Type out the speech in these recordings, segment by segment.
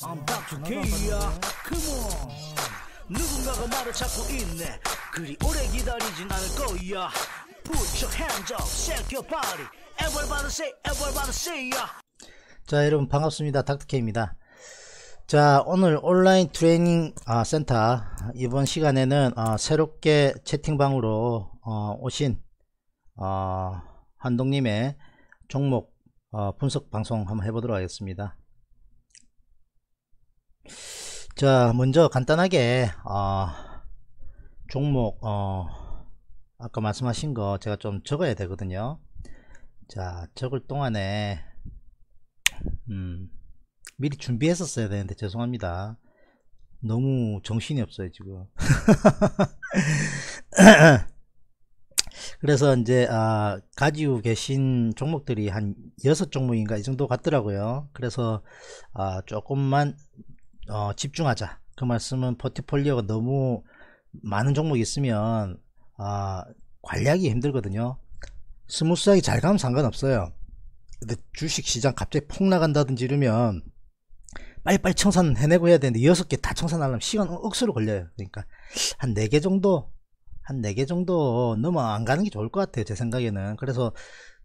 I'm back to K야 e Come on 누군가가 말을 찾고 있네 그리 오래 기다리진 않을 거야 Put your hands up, shake your body Everybody say, everybody say ya 자 여러분 반갑습니다 닥터케입니다 자 오늘 온라인 트레이닝 아, 센터 이번 시간에는 아, 새롭게 채팅방으로 어, 오신 어, 한동님의 종목 어, 분석 방송 한번 해보도록 하겠습니다 자 먼저 간단하게 어, 종목 어, 아까 말씀하신 거 제가 좀 적어야 되거든요 자 적을 동안에 음, 미리 준비했었어야 되는데 죄송합니다 너무 정신이 없어요 지금 그래서 이제 아, 가지고 계신 종목들이 한6 종목인가 이 정도 같더라고요 그래서 아, 조금만 어, 집중하자 그 말씀은 포트폴리오가 너무 많은 종목이 있으면 아, 관리하기 힘들거든요 스무스하게 잘 가면 상관없어요 근데 주식시장 갑자기 폭 나간다든지 이러면 빨리빨리 청산 해내고 해야 되는데 여섯 개 다 청산하려면 시간 억수로 걸려요 그러니까 한 네 개 정도 한 네 개 정도 넘어 안 가는 게 좋을 것 같아요 제 생각에는 그래서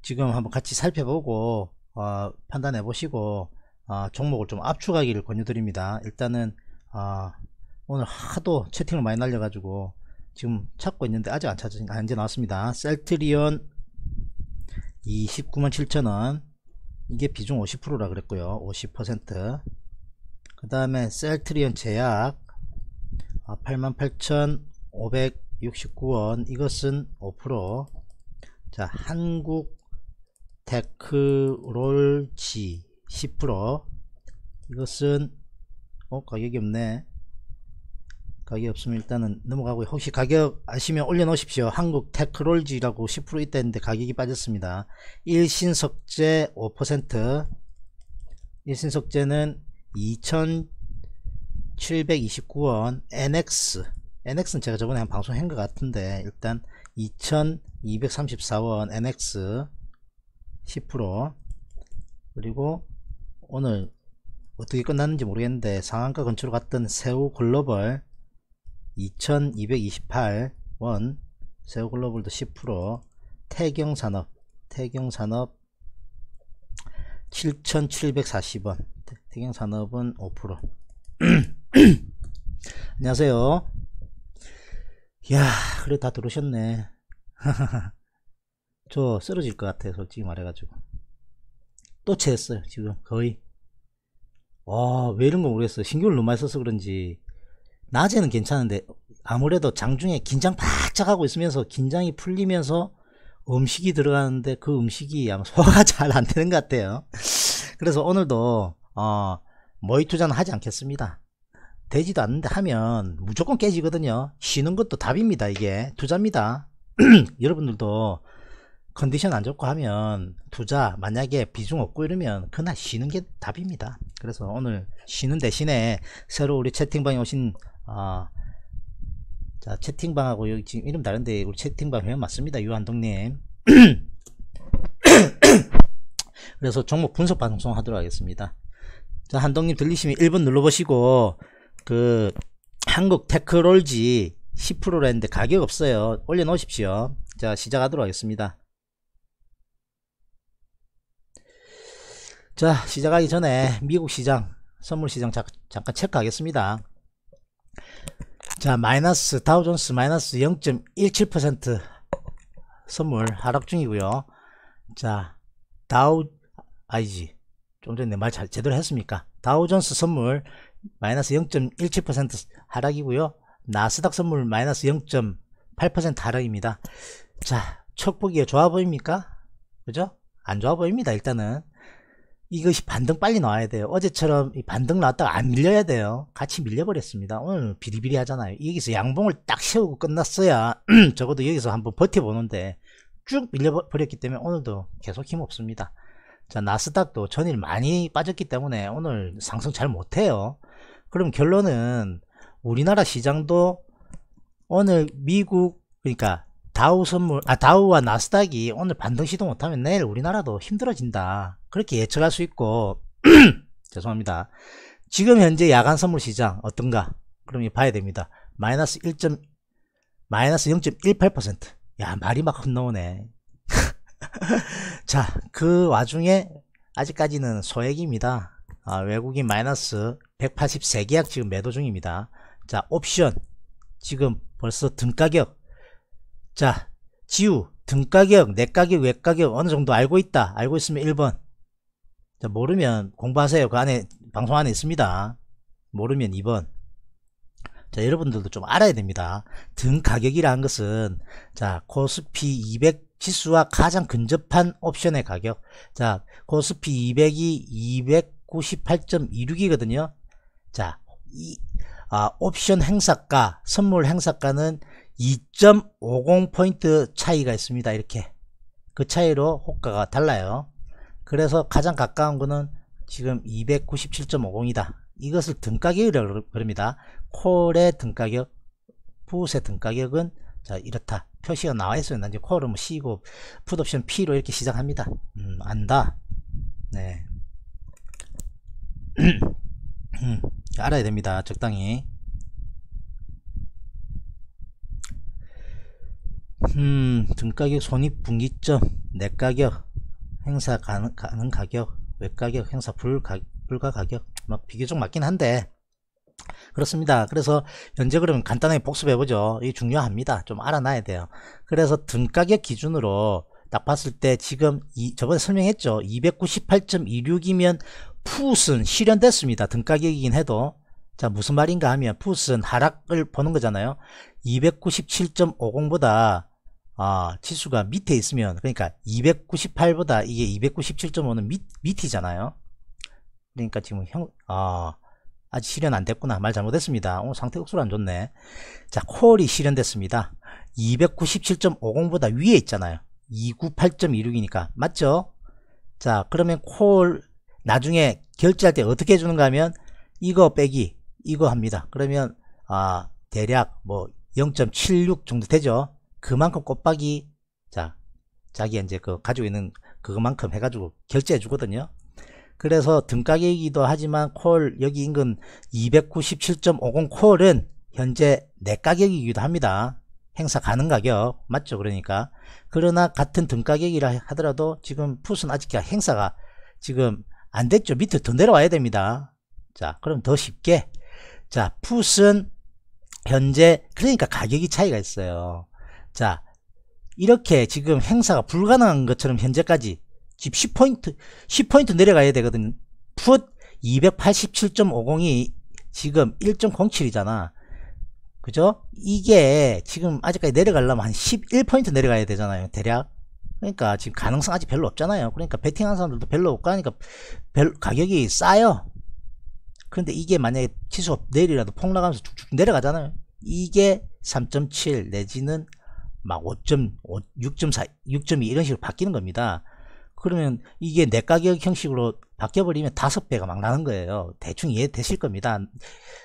지금 한번 같이 살펴보고 어, 판단해 보시고 아, 종목을 좀 압축하기를 권유드립니다. 일단은 아, 오늘 하도 채팅을 많이 날려가지고 지금 찾고 있는데 아직 안 찾은 안 이제 나왔습니다. 셀트리온 29만 7천원 이게 비중 50%라 그랬고요. 50%그 다음에 셀트리온 제약 아, 88,569원 이것은 5%자 한국 테크롤지 10% 이것은 어 가격이 없네 가격 이 없으면 일단은 넘어가고요 혹시 가격 아시면 올려놓으십시오 한국 테크롤지라고 10% 있다 했는데 가격이 빠졌습니다 일신석재 5% 일신석재는 2729원 NX NX는 제가 저번에 한 방송 한것 같은데 일단 2234원 NX 10% 그리고 오늘 어떻게 끝났는지 모르겠는데 상한가 근처로 갔던 세우 글로벌 2228원 세우 글로벌도 10% 태경산업 태경산업 7740원 태경산업은 5% 안녕하세요 야 그래 다 들어오셨네 저 쓰러질 것 같아요 솔직히 말해가지고 또 채웠어요 지금 거의 와 왜 이런 거 모르겠어요 신규를 너무 많이 써서 그런지 낮에는 괜찮은데 아무래도 장중에 긴장 바짝 하고 있으면서 긴장이 풀리면서 음식이 들어가는데 그 음식이 아마 소화가 잘 안 되는 것 같아요 그래서 오늘도 어 모의 투자는 하지 않겠습니다 되지도 않는데 하면 무조건 깨지거든요 쉬는 것도 답입니다 이게 투자입니다 여러분들도 컨디션 안 좋고 하면 투자 만약에 비중 없고 이러면 그날 쉬는 게 답입니다 그래서 오늘 쉬는 대신에 새로 우리 채팅방에 오신 어, 자 채팅방하고 여기 지금 이름 다른데 우리 채팅방 회원 맞습니다 유한동님 그래서 종목 분석 방송 하도록 하겠습니다 자 한동님 들리시면 1번 눌러보시고 그 한국 테크롤지 10%라는데 가격 없어요 올려놓으십시오 자 시작하도록 하겠습니다 자 시작하기 전에 네. 미국 시장 선물 시장 자, 잠깐 체크하겠습니다 자 마이너스 다우존스 마이너스 0.17% 선물 하락 중이고요 자 다우 아이지 좀 전에 말 잘 제대로 했습니까 다우존스 선물 마이너스 0.17% 하락이고요 나스닥 선물 마이너스 0.8% 하락입니다 자 척보기에 좋아 보입니까 그죠 안 좋아 보입니다 일단은 이것이 반등 빨리 나와야 돼요. 어제처럼 이 반등 나왔다가 안 밀려야 돼요. 같이 밀려버렸습니다. 오늘 비리비리 하잖아요. 여기서 양봉을 딱 세우고 끝났어야 적어도 여기서 한번 버텨보는데 쭉 밀려버렸기 때문에 오늘도 계속 힘없습니다. 자 나스닥도 전일 많이 빠졌기 때문에 오늘 상승 잘 못해요. 그럼 결론은 우리나라 시장도 오늘 미국 그러니까 다우 선물 아 다우와 나스닥이 오늘 반등 시도 못하면 내일 우리나라도 힘들어진다. 그렇게 예측할 수 있고 죄송합니다 지금 현재 야간 선물 시장 어떤가 그럼 봐야 됩니다 마이너스 1. 마이너스 0.18%야 말이 막 흩나오네 자 그 와중에 아직까지는 소액입니다 아, 외국인 마이너스 183계약 지금 매도 중입니다 자 옵션 지금 벌써 등가격 자 지우 등가격 내가격 외가격 어느 정도 알고 있다 알고 있으면 1번 모르면 공부하세요. 그 안에 방송 안에 있습니다. 모르면 2번. 자, 여러분들도 좀 알아야 됩니다. 등 가격이라는 것은 자, 코스피 200 지수와 가장 근접한 옵션의 가격. 자, 코스피 200이 298.26이거든요. 자, 이 아, 옵션 행사가, 선물 행사가는 2.50포인트 차이가 있습니다. 이렇게. 그 차이로 효과가 달라요. 그래서 가장 가까운 거는 지금 297.50이다. 이것을 등가격이라고 그럽니다. 콜의 등가격, 풋의 등가격은 자 이렇다. 표시가 나와 있어요. 난지 콜은 뭐 C고 풋옵션 P로 이렇게 시작합니다. 음, 안다. 네. 알아야 됩니다. 적당히. 음, 등가격 손익분기점, 내가격, 행사 가능, 가능 가격, 외가격, 행사 불가, 불가 가격 막 비교적 맞긴 한데 그렇습니다. 그래서 현재 그러면 간단하게 복습해보죠. 이게 중요합니다. 좀 알아놔야 돼요. 그래서 등가격 기준으로 딱 봤을 때 지금 이, 저번에 설명했죠. 298.26이면 푸슨 실현됐습니다. 등가격이긴 해도 자 무슨 말인가 하면 푸슨 하락을 보는 거잖아요. 297.50보다 아, 치수가 밑에 있으면 그러니까 298보다 이게 297.5는 밑, 밑이잖아요. 그러니까 지금 형, 아, 아직 실현 안 됐구나. 말 잘못했습니다. 오늘 상태 억수로 안 좋네. 자, 콜이 실현됐습니다. 297.50보다 위에 있잖아요. 298.26이니까. 맞죠? 자, 그러면 콜 나중에 결제할 때 어떻게 해주는가 하면 이거 빼기 이거 합니다. 그러면 아, 대략 뭐 0.76 정도 되죠. 그만큼 꽃박이 자 자기 이제 그 가지고 있는 그것만큼 해가지고 결제해 주거든요. 그래서 등가격이기도 하지만 콜 여기 인근 297.50 콜은 현재 내 가격이기도 합니다. 행사 가능 가격 맞죠? 그러니까 그러나 같은 등가격이라 하더라도 지금 푸스는 아직 행사가 지금 안 됐죠. 밑에 더 내려와야 됩니다. 자, 그럼 더 쉽게. 자, 푸스는 현재, 그러니까 가격이 차이가 있어요. 자, 이렇게 지금 행사가 불가능한 것처럼 현재까지 집 10포인트, 10포인트 내려가야 되거든. 풋 287.50이 지금 1.07이잖아. 그죠? 이게 지금 아직까지 내려가려면 한 11포인트 내려가야 되잖아요. 대략. 그러니까 지금 가능성 아직 별로 없잖아요. 그러니까 베팅하는 사람들도 별로 없고 하니까 별, 가격이 싸요. 그런데 이게 만약에 치수가 내일이라도 폭락하면서 쭉쭉 내려가잖아요. 이게 3.7 내지는 막 5.5, 6.4, 6.2 이런 식으로 바뀌는 겁니다. 그러면 이게 내 가격 형식으로 바뀌어버리면 다섯 배가 막 나는 거예요. 대충 이해되실 겁니다.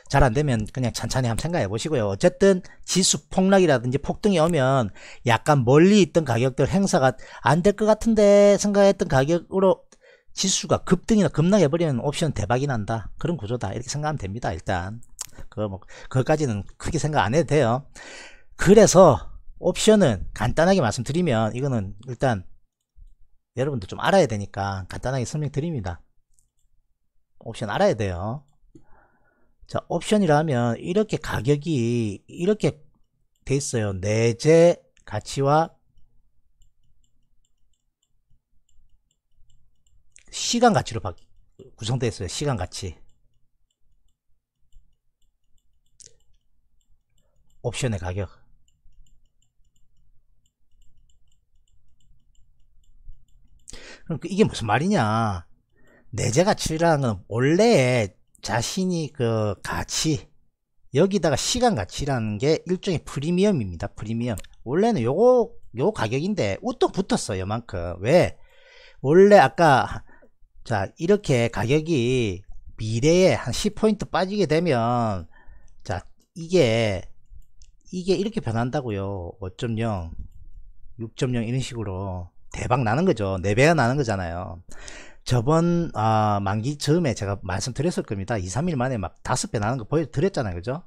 잘 안되면 그냥 천천히 한번 생각해 보시고요. 어쨌든 지수 폭락이라든지 폭등이 오면 약간 멀리 있던 가격들 행사가 안 될 것 같은데 생각했던 가격으로 지수가 급등이나 급락해버리면 옵션 대박이 난다. 그런 구조다. 이렇게 생각하면 됩니다. 일단. 그거 뭐, 그것까지는 크게 생각 안 해도 돼요. 그래서 옵션은 간단하게 말씀드리면 이거는 일단 여러분들 좀 알아야 되니까 간단하게 설명드립니다 옵션 알아야 돼요 자 옵션이라면 이렇게 가격이 이렇게 돼 있어요 내재 가치와 시간 가치로 구성되어 있어요 시간 가치 옵션의 가격 그럼 그러니까 이게 무슨 말이냐? 내재 가치라는 건원래 자신이 그 가치 여기다가 시간 가치라는 게 일종의 프리미엄입니다. 프리미엄. 원래는 요거 요 가격인데 우뚝 붙었어 요만큼. 왜? 원래 아까 자 이렇게 가격이 미래에 한 10포인트 빠지게 되면 자 이게 이게 이렇게 변한다고요. 5.0, 6.0 이런 식으로 대박 나는 거죠 4배가 나는 거잖아요 저번 아, 만기 즈음에 제가 말씀드렸을 겁니다 2, 3일 만에 막 5배 나는 거 보여드렸잖아요 그죠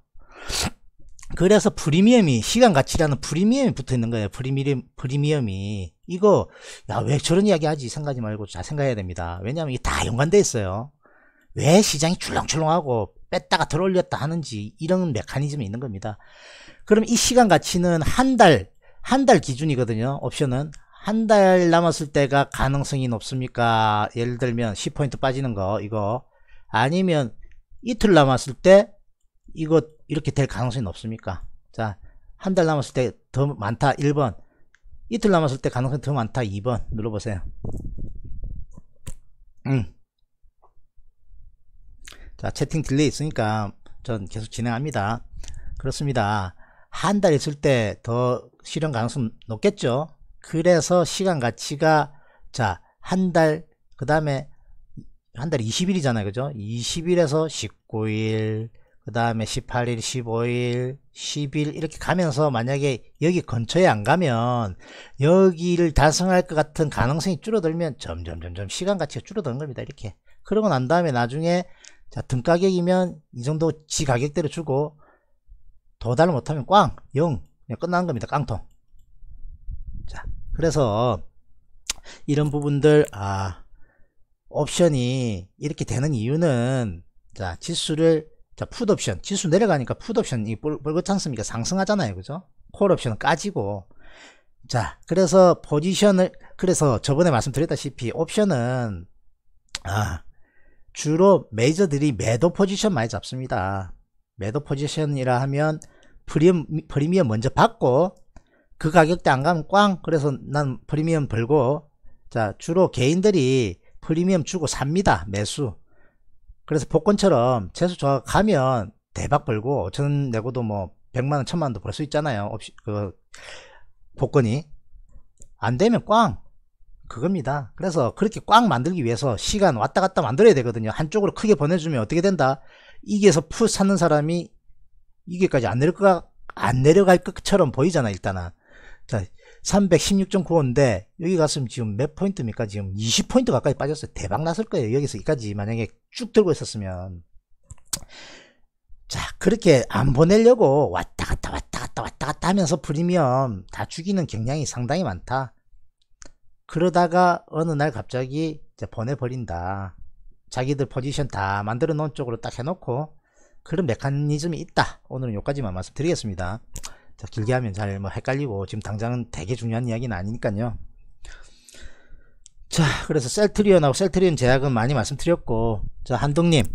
그래서 프리미엄이 시간 가치라는 프리미엄이 붙어 있는 거예요 프리미엄, 프리미엄이 이거 야왜 저런 이야기 하지 생각하지 말고 잘 생각해야 됩니다 왜냐하면 이게 다 연관돼 있어요 왜 시장이 출렁출렁하고 뺐다가 덜 올렸다 하는지 이런 메커니즘이 있는 겁니다 그럼 이 시간 가치는 한 달, 한 달 기준이거든요 옵션은 한달 남았을 때가 가능성이 높습니까? 예를 들면 10포인트 빠지는 거 이거 아니면 이틀 남았을 때 이거 이렇게 될 가능성이 높습니까? 자, 한 달 남았을 때 더 많다 1번 이틀 남았을 때 가능성이 더 많다 2번 눌러보세요. 음. 자, 채팅 딜레이 있으니까 전 계속 진행합니다. 그렇습니다. 한 달 있을 때 더 실현 가능성 높겠죠? 그래서 시간 가치가 자, 한 달, 그 다음에 한 달에 20일이잖아요. 그죠? 20일에서 19일, 그 다음에 18일, 15일, 10일 이렇게 가면서 만약에 여기 근처에 안 가면 여기를 달성할 것 같은 가능성이 줄어들면 점점 점점 시간 가치가 줄어드는 겁니다. 이렇게. 그러고 난 다음에 나중에 자, 등 가격이면 이 정도 지 가격대로 주고 도달 못하면 꽝, 영, 끝나는 겁니다. 깡통. 그래서 이런 부분들 아 옵션이 이렇게 되는 이유는 자 지수를 자 풋옵션 지수 내려가니까 풋옵션 이불겋지 않습니까 상승하잖아요 그죠 콜옵션은 까지고 자 그래서 포지션을 그래서 저번에 말씀드렸다시피 옵션은 아 주로 메이저들이 매도 포지션 많이 잡습니다 매도 포지션이라 하면 프리미엄, 프리미엄 먼저 받고 그 가격대 안 가면 꽝 그래서 난 프리미엄 벌고 자 주로 개인들이 프리미엄 주고 삽니다 매수 그래서 복권처럼 재수조합 가면 대박 벌고 5천원 내고도 뭐 100만원 1 0만원도벌 수 있잖아요 옵시, 그 복권이 안되면 꽝 그겁니다 그래서 그렇게 꽝 만들기 위해서 시간 왔다 갔다 만들어야 되거든요 한쪽으로 크게 보내주면 어떻게 된다 이게서 푸 사는 사람이 이게까지 안 내려가 안 내려갈 것처럼 보이잖아 일단은 자, 316.95인데 여기 갔으면 지금 몇 포인트입니까? 지금 20포인트 가까이 빠졌어요. 대박 났을 거예요. 여기서 여기까지 만약에 쭉 들고 있었으면 자 그렇게 안 보내려고 왔다 갔다 왔다 갔다 왔다 갔다 하면서 프리미엄 다 죽이는 경향이 상당히 많다. 그러다가 어느 날 갑자기 이제 보내버린다. 자기들 포지션 다 만들어 놓은 쪽으로 딱 해놓고 그런 메커니즘이 있다. 오늘은 여기까지만 말씀드리겠습니다. 자, 길게 하면 잘 뭐 헷갈리고 지금 당장은 되게 중요한 이야기는 아니니까요. 자, 그래서 셀트리온하고 셀트리온 제약은 많이 말씀드렸고, 자, 한동님,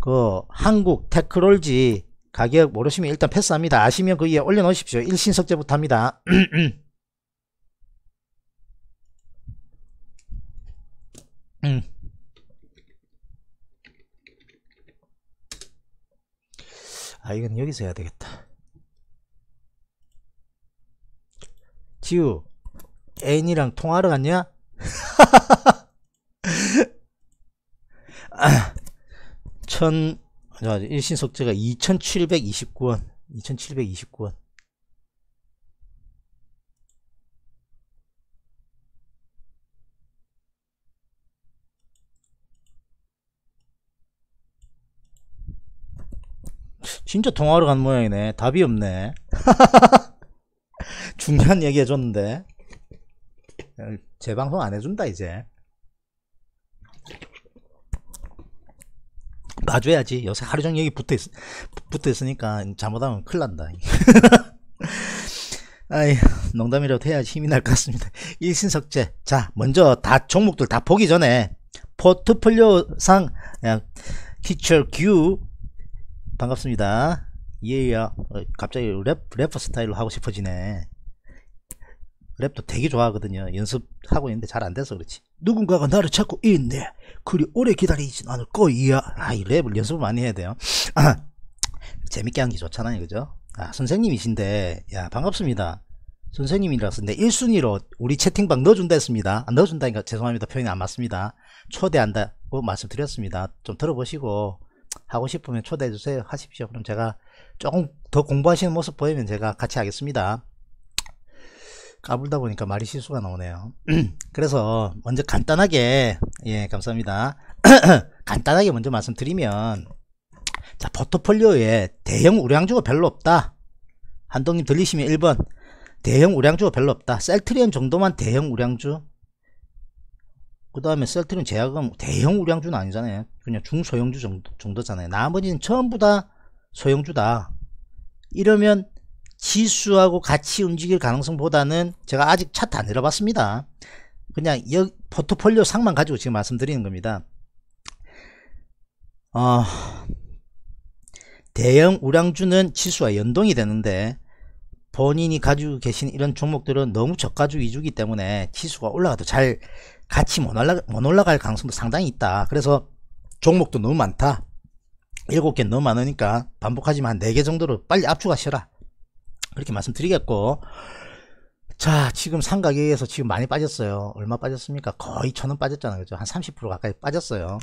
그, 한국 테크롤지 가격 모르시면 일단 패스합니다. 아시면 그위에 올려놓으십시오. 일신석제부터 합니다. 음. 아, 이건 여기서 해야 되겠다. 지우 애인이랑 통화하러 갔냐? 아, 천 일신석재가 2729원 2729원 진짜 통화하러 간 모양이네 답이 없네 중요한 얘기 해줬는데 재방송 안 해준다 이제 봐줘야지 요새 하루종일 여기 붙어있, 붙어있으니까 잘못하면 큰일난다 아이 농담이라도 해야 힘이 날 것 같습니다 일신석재 자 먼저 다 종목들 다 보기 전에 포트폴리오상 키철규 반갑습니다 예야 어, 갑자기 랩, 래퍼 스타일로 하고 싶어지네 랩도 되게 좋아하거든요. 연습하고 있는데 잘 안 돼서 그렇지. 누군가가 나를 찾고 있네. 그리 오래 기다리진 않을 거야. 아, 이 랩을 연습을 많이 해야 돼요. 아, 재밌게 하는 게 좋잖아요. 그죠? 아, 선생님이신데, 야, 반갑습니다. 선생님이라서 내 1순위로 우리 채팅방 넣어준다 했습니다. 안 아, 넣어준다니까 죄송합니다. 표현이 안 맞습니다. 초대한다고 말씀드렸습니다. 좀 들어보시고, 하고 싶으면 초대해주세요. 하십시오. 그럼 제가 조금 더 공부하시는 모습 보이면 제가 같이 하겠습니다. 까불다 보니까 말이 실수가 나오네요. 그래서 먼저 간단하게 예 감사합니다. 간단하게 먼저 말씀드리면 자 포트폴리오에 대형 우량주가 별로 없다. 한동님 들리시면 1번 대형 우량주가 별로 없다. 셀트리온 정도만 대형 우량주. 그 다음에 셀트리온 제약은 뭐 대형 우량주는 아니잖아요. 그냥 중소형주 정도, 정도잖아요. 나머지는 전부 다 소형주다. 이러면 지수하고 같이 움직일 가능성보다는 제가 아직 차트 안 내려봤습니다. 그냥 여, 포트폴리오 상만 가지고 지금 말씀드리는 겁니다. 어, 대형 우량주는 지수와 연동이 되는데 본인이 가지고 계신 이런 종목들은 너무 저가주 위주기 때문에 지수가 올라가도 잘 같이 못, 올라, 못 올라갈 가능성도 상당히 있다. 그래서 종목도 너무 많다. 7개 너무 많으니까 반복하지만 4개 정도로 빨리 압축하셔라. 그렇게 말씀드리겠고 자 지금 상가계에서 지금 많이 빠졌어요 얼마 빠졌습니까 거의 천 원 빠졌잖아요 그죠 한 30% 가까이 빠졌어요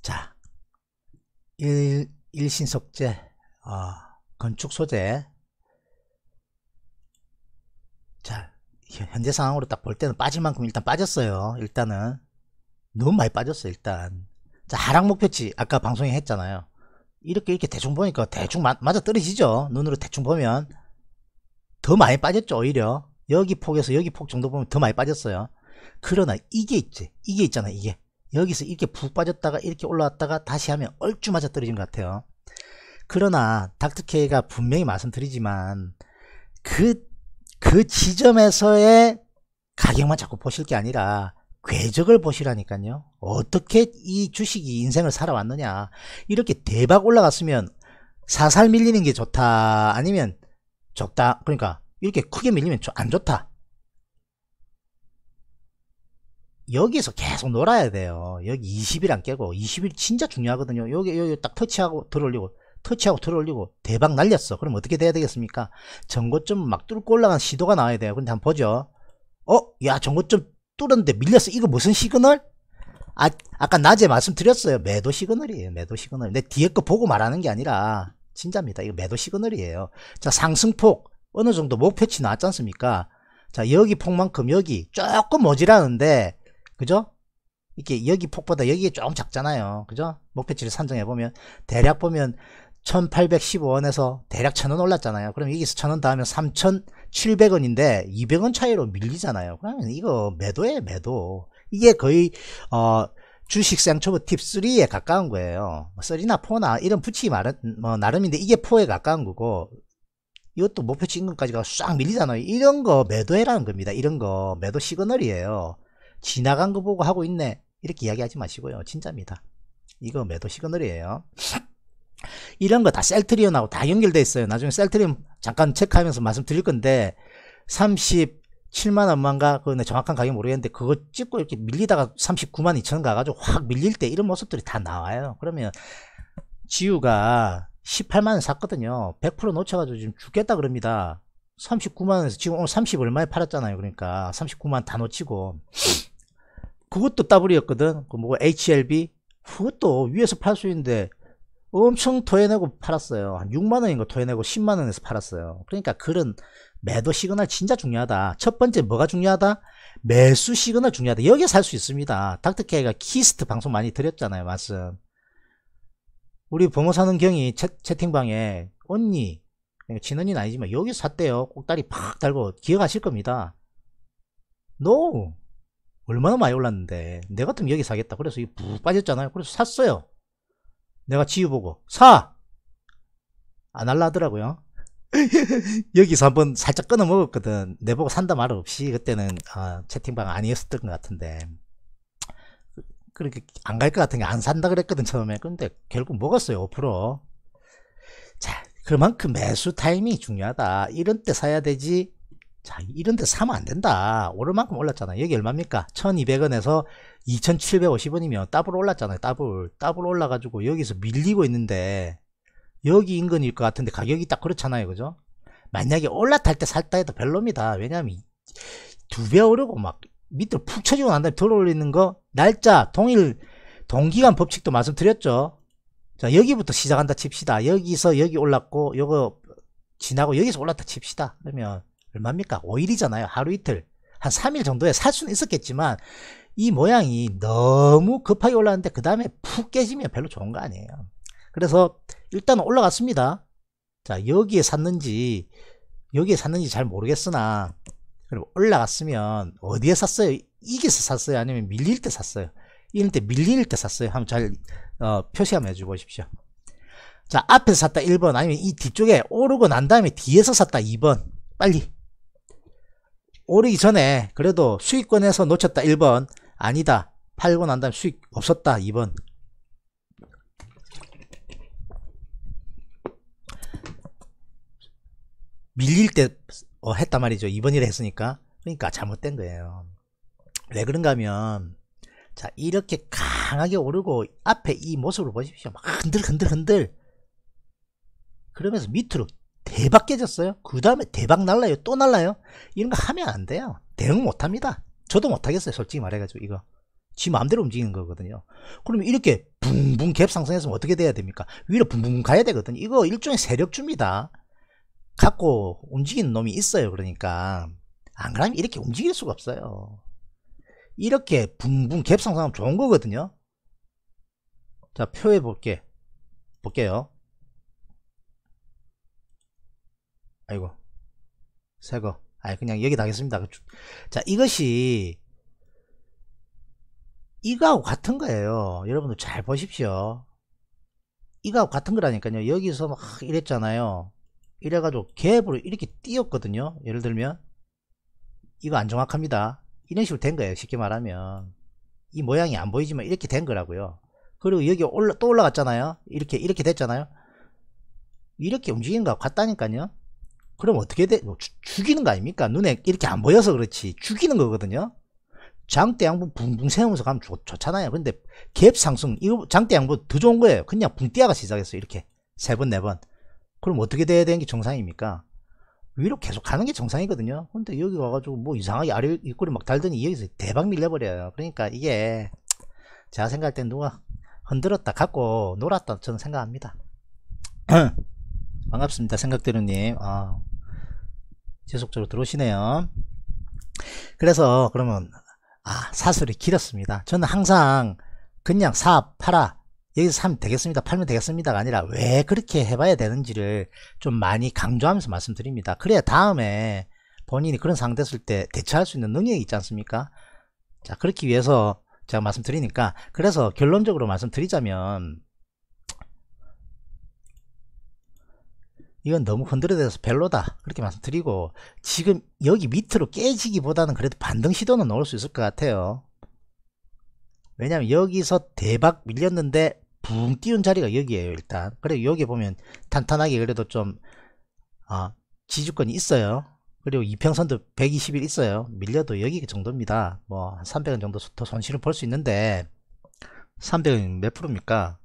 자 일, 일신석재 어, 건축 소재 자 현재 상황으로 딱 볼 때는 빠질 만큼 일단 빠졌어요 일단은 너무 많이 빠졌어요 일단 자 하락 목표치 아까 방송에 했잖아요 이렇게 이렇게 대충 보니까 대충 맞아 떨어지죠 눈으로 대충 보면 더 많이 빠졌죠 오히려 여기 폭에서 여기 폭 정도 보면 더 많이 빠졌어요 그러나 이게 있지 이게 있잖아 이게 여기서 이렇게 푹 빠졌다가 이렇게 올라왔다가 다시 하면 얼추 맞아 떨어진 것 같아요 그러나 닥터케이가 분명히 말씀드리지만 그그 그 지점에서의 가격만 자꾸 보실 게 아니라 궤적을 보시라니까요. 어떻게 이 주식이 인생을 살아왔느냐. 이렇게 대박 올라갔으면 사살 밀리는 게 좋다. 아니면 적다. 그러니까 이렇게 크게 밀리면 안 좋다. 여기에서 계속 놀아야 돼요. 여기 20일 안 깨고 20일 진짜 중요하거든요. 여기 여기 딱 터치하고 들어올리고 터치하고 들어올리고 대박 날렸어. 그럼 어떻게 돼야 되겠습니까? 전고점 막 뚫고 올라간 시도가 나와야 돼요. 근데 한번 보죠. 어? 야 전고점 뚫었는데 밀렸어. 이거 무슨 시그널? 아, 아까 낮에 말씀드렸어요. 매도 시그널이에요. 매도 시그널. 내 뒤에 거 보고 말하는 게 아니라, 진짜입니다. 이거 매도 시그널이에요. 자, 상승폭. 어느 정도 목표치 나왔지 않습니까? 자, 여기 폭만큼 여기 조금 모지라는데, 그죠? 이게 여기 폭보다 여기에 조금 작잖아요. 그죠? 목표치를 산정해보면, 대략 보면, 1815원에서 대략 1000원 올랐잖아요. 그럼 여기서 1000원 더하면 3000, 700원인데 200원 차이로 밀리잖아요. 그러면 이거 매도에 매도. 이게 거의 어 주식 상초보팁 3에 가까운 거예요. 3나 뭐 4나 이런 붙이기 말은 뭐 나름인데 이게 4에 가까운 거고 이것도 목표치 인금까지가싹 밀리잖아요. 이런 거 매도해라는 겁니다. 이런 거 매도 시그널이에요. 지나간 거 보고 하고 있네. 이렇게 이야기하지 마시고요. 진짜입니다. 이거 매도 시그널이에요. 이런 거 다 셀트리온하고 다연결되어 있어요. 나중에 셀트리온 잠깐 체크하면서 말씀드릴 건데 37만 원만가 그 정확한 가격 모르겠는데 그거 찍고 이렇게 밀리다가 39만 2천 원 가가지고 확 밀릴 때 이런 모습들이 다 나와요. 그러면 지우가 18만 원 샀거든요. 100% 놓쳐가지고 지금 죽겠다 그럽니다. 39만 원에서 지금 오늘 30 얼마에 팔았잖아요. 그러니까 39만 다 놓치고 그것도 따블이었거든. 그 뭐고 HLB 그것도 위에서 팔 수 있는데 엄청 토해내고 팔았어요. 한 6만원인 가 토해내고 10만원에서 팔았어요. 그러니까 글은 매도 시그널 진짜 중요하다. 첫 번째 뭐가 중요하다? 매수 시그널 중요하다. 여기에 살수 있습니다. 닥터케이가 키스트 방송 많이 드렸잖아요. 말씀. 우리 부모 사는 경이 채, 팅방에 언니, 진언니는 그러니까 아니지만 여기 샀대요. 꼭다리 팍 달고 기억하실 겁니다. No! 얼마나 많이 올랐는데. 내 같으면 여기 사겠다. 그래서 이푹 빠졌잖아요. 그래서 샀어요. 내가 지우보고 사! 안 할라 더라고요 여기서 한번 살짝 끊어 먹었거든 내보고 산다 말 없이 그때는 어, 채팅방 아니었었던 것 같은데 그렇게 안 갈 것 같은 게 안 산다 그랬거든 처음에 근데 결국 먹었어요 5%자 그만큼 매수 타이밍이 중요하다 이런 때 사야 되지 자 이런데 사면 안된다 오를만큼 올랐잖아 여기 얼마입니까 1200원에서 2750원이면 더블 올랐잖아요 더블 더블 올라가지고 여기서 밀리고 있는데 여기 인근일 것 같은데 가격이 딱 그렇잖아요 그죠 만약에 올라탈 때 살다 해도 별로입니다 왜냐면 두 배 오르고 막 밑으로 푹 쳐지고 난 다음에 덜 올리는 거 날짜 동일 동기간 법칙도 말씀드렸죠 자 여기부터 시작한다 칩시다 여기서 여기 올랐고 요거 지나고 여기서 올랐다 칩시다 그러면 얼마입니까? 5일이잖아요. 하루 이틀. 한 3일 정도에 살 수는 있었겠지만 이 모양이 너무 급하게 올라왔는데 그 다음에 푹 깨지면 별로 좋은 거 아니에요. 그래서 일단 올라갔습니다. 자 여기에 샀는지 여기에 샀는지 잘 모르겠으나 그리고 올라갔으면 어디에 샀어요? 이기서 샀어요? 아니면 밀릴 때 샀어요? 이럴 때 밀릴 때 샀어요? 한번 잘 어, 표시 한번 해주고 보십시오. 자 앞에서 샀다 1번 아니면 이 뒤쪽에 오르고 난 다음에 뒤에서 샀다 2번 빨리 오르기 전에 그래도 수익권에서 놓쳤다 1번 아니다 팔고 난 다음 수익 없었다 2번 밀릴 때 어, 했단 말이죠 2번이라 했으니까 그러니까 잘못된 거예요 왜 그런가 하면 자 이렇게 강하게 오르고 앞에 이 모습을 보십시오 막 흔들흔들흔들 흔들 그러면서 밑으로 대박 깨졌어요. 그 다음에 대박 날라요. 또 날라요. 이런 거 하면 안 돼요. 대응 못 합니다. 저도 못 하겠어요. 솔직히 말해가지고 이거. 지 마음대로 움직이는 거거든요. 그러면 이렇게 붕붕 갭 상승했으면 어떻게 돼야 됩니까? 위로 붕붕 가야 되거든요. 이거 일종의 세력줍니다 갖고 움직이는 놈이 있어요. 그러니까. 안 그러면 이렇게 움직일 수가 없어요. 이렇게 붕붕 갭 상승하면 좋은 거거든요. 자, 표해 볼게. 볼게요. 아이고 새거 아니 그냥 여기 다겠습니다 그 자 이것이 이거하고 같은 거예요 여러분들 잘 보십시오 이거하고 같은 거라니까요 여기서 막 이랬잖아요 이래가지고 갭으로 이렇게 띄었거든요 예를 들면 이거 안 정확합니다 이런 식으로 된 거예요 쉽게 말하면 이 모양이 안 보이지만 이렇게 된 거라고요 그리고 여기 올라 또 올라갔잖아요 이렇게 이렇게 됐잖아요 이렇게 움직인 거 같다니까요 그럼 어떻게 돼? 뭐 죽이는 거 아닙니까? 눈에 이렇게 안 보여서 그렇지 죽이는 거거든요. 장대 양부 붕붕 세우면서 가면 좋, 잖아요 근데 갭 상승 이거 장대 양부더 좋은 거예요. 그냥 붕띠아가시작했어 이렇게 세 번, 네 번. 그럼 어떻게 돼야 되는 게 정상입니까? 위로 계속 가는 게 정상이거든요. 근데 여기 와가지고 뭐 이상하게 아래 입꼬리 막 달더니 여기서 대박 밀려버려요. 그러니까 이게 제가 생각할 땐 누가 흔들었다 갖고 놀았다 저는 생각합니다. 반갑습니다. 생각대로님. 아, 지속적으로 들어오시네요. 그래서 그러면 아 사설이 길었습니다. 저는 항상 그냥 사 팔아 여기서 사면 되겠습니다. 팔면 되겠습니다가 아니라 왜 그렇게 해봐야 되는지를 좀 많이 강조하면서 말씀드립니다. 그래야 다음에 본인이 그런 상황 됐을 때 대처할 수 있는 능력이 있지 않습니까? 자 그렇기 위해서 제가 말씀드리니까 그래서 결론적으로 말씀드리자면 이건 너무 흔들어대서 별로다 그렇게 말씀드리고 지금 여기 밑으로 깨지기보다는 그래도 반등 시도는 넣을 수 있을 것 같아요 왜냐면 여기서 대박 밀렸는데 붕 띄운 자리가 여기에요 일단 그리고 여기 보면 탄탄하게 그래도 좀 아, 지주권이 있어요 그리고 이평선도 120일 있어요 밀려도 여기 그 정도입니다 뭐 300원 정도 더 손실을 볼 수 있는데 300원 몇 프로입니까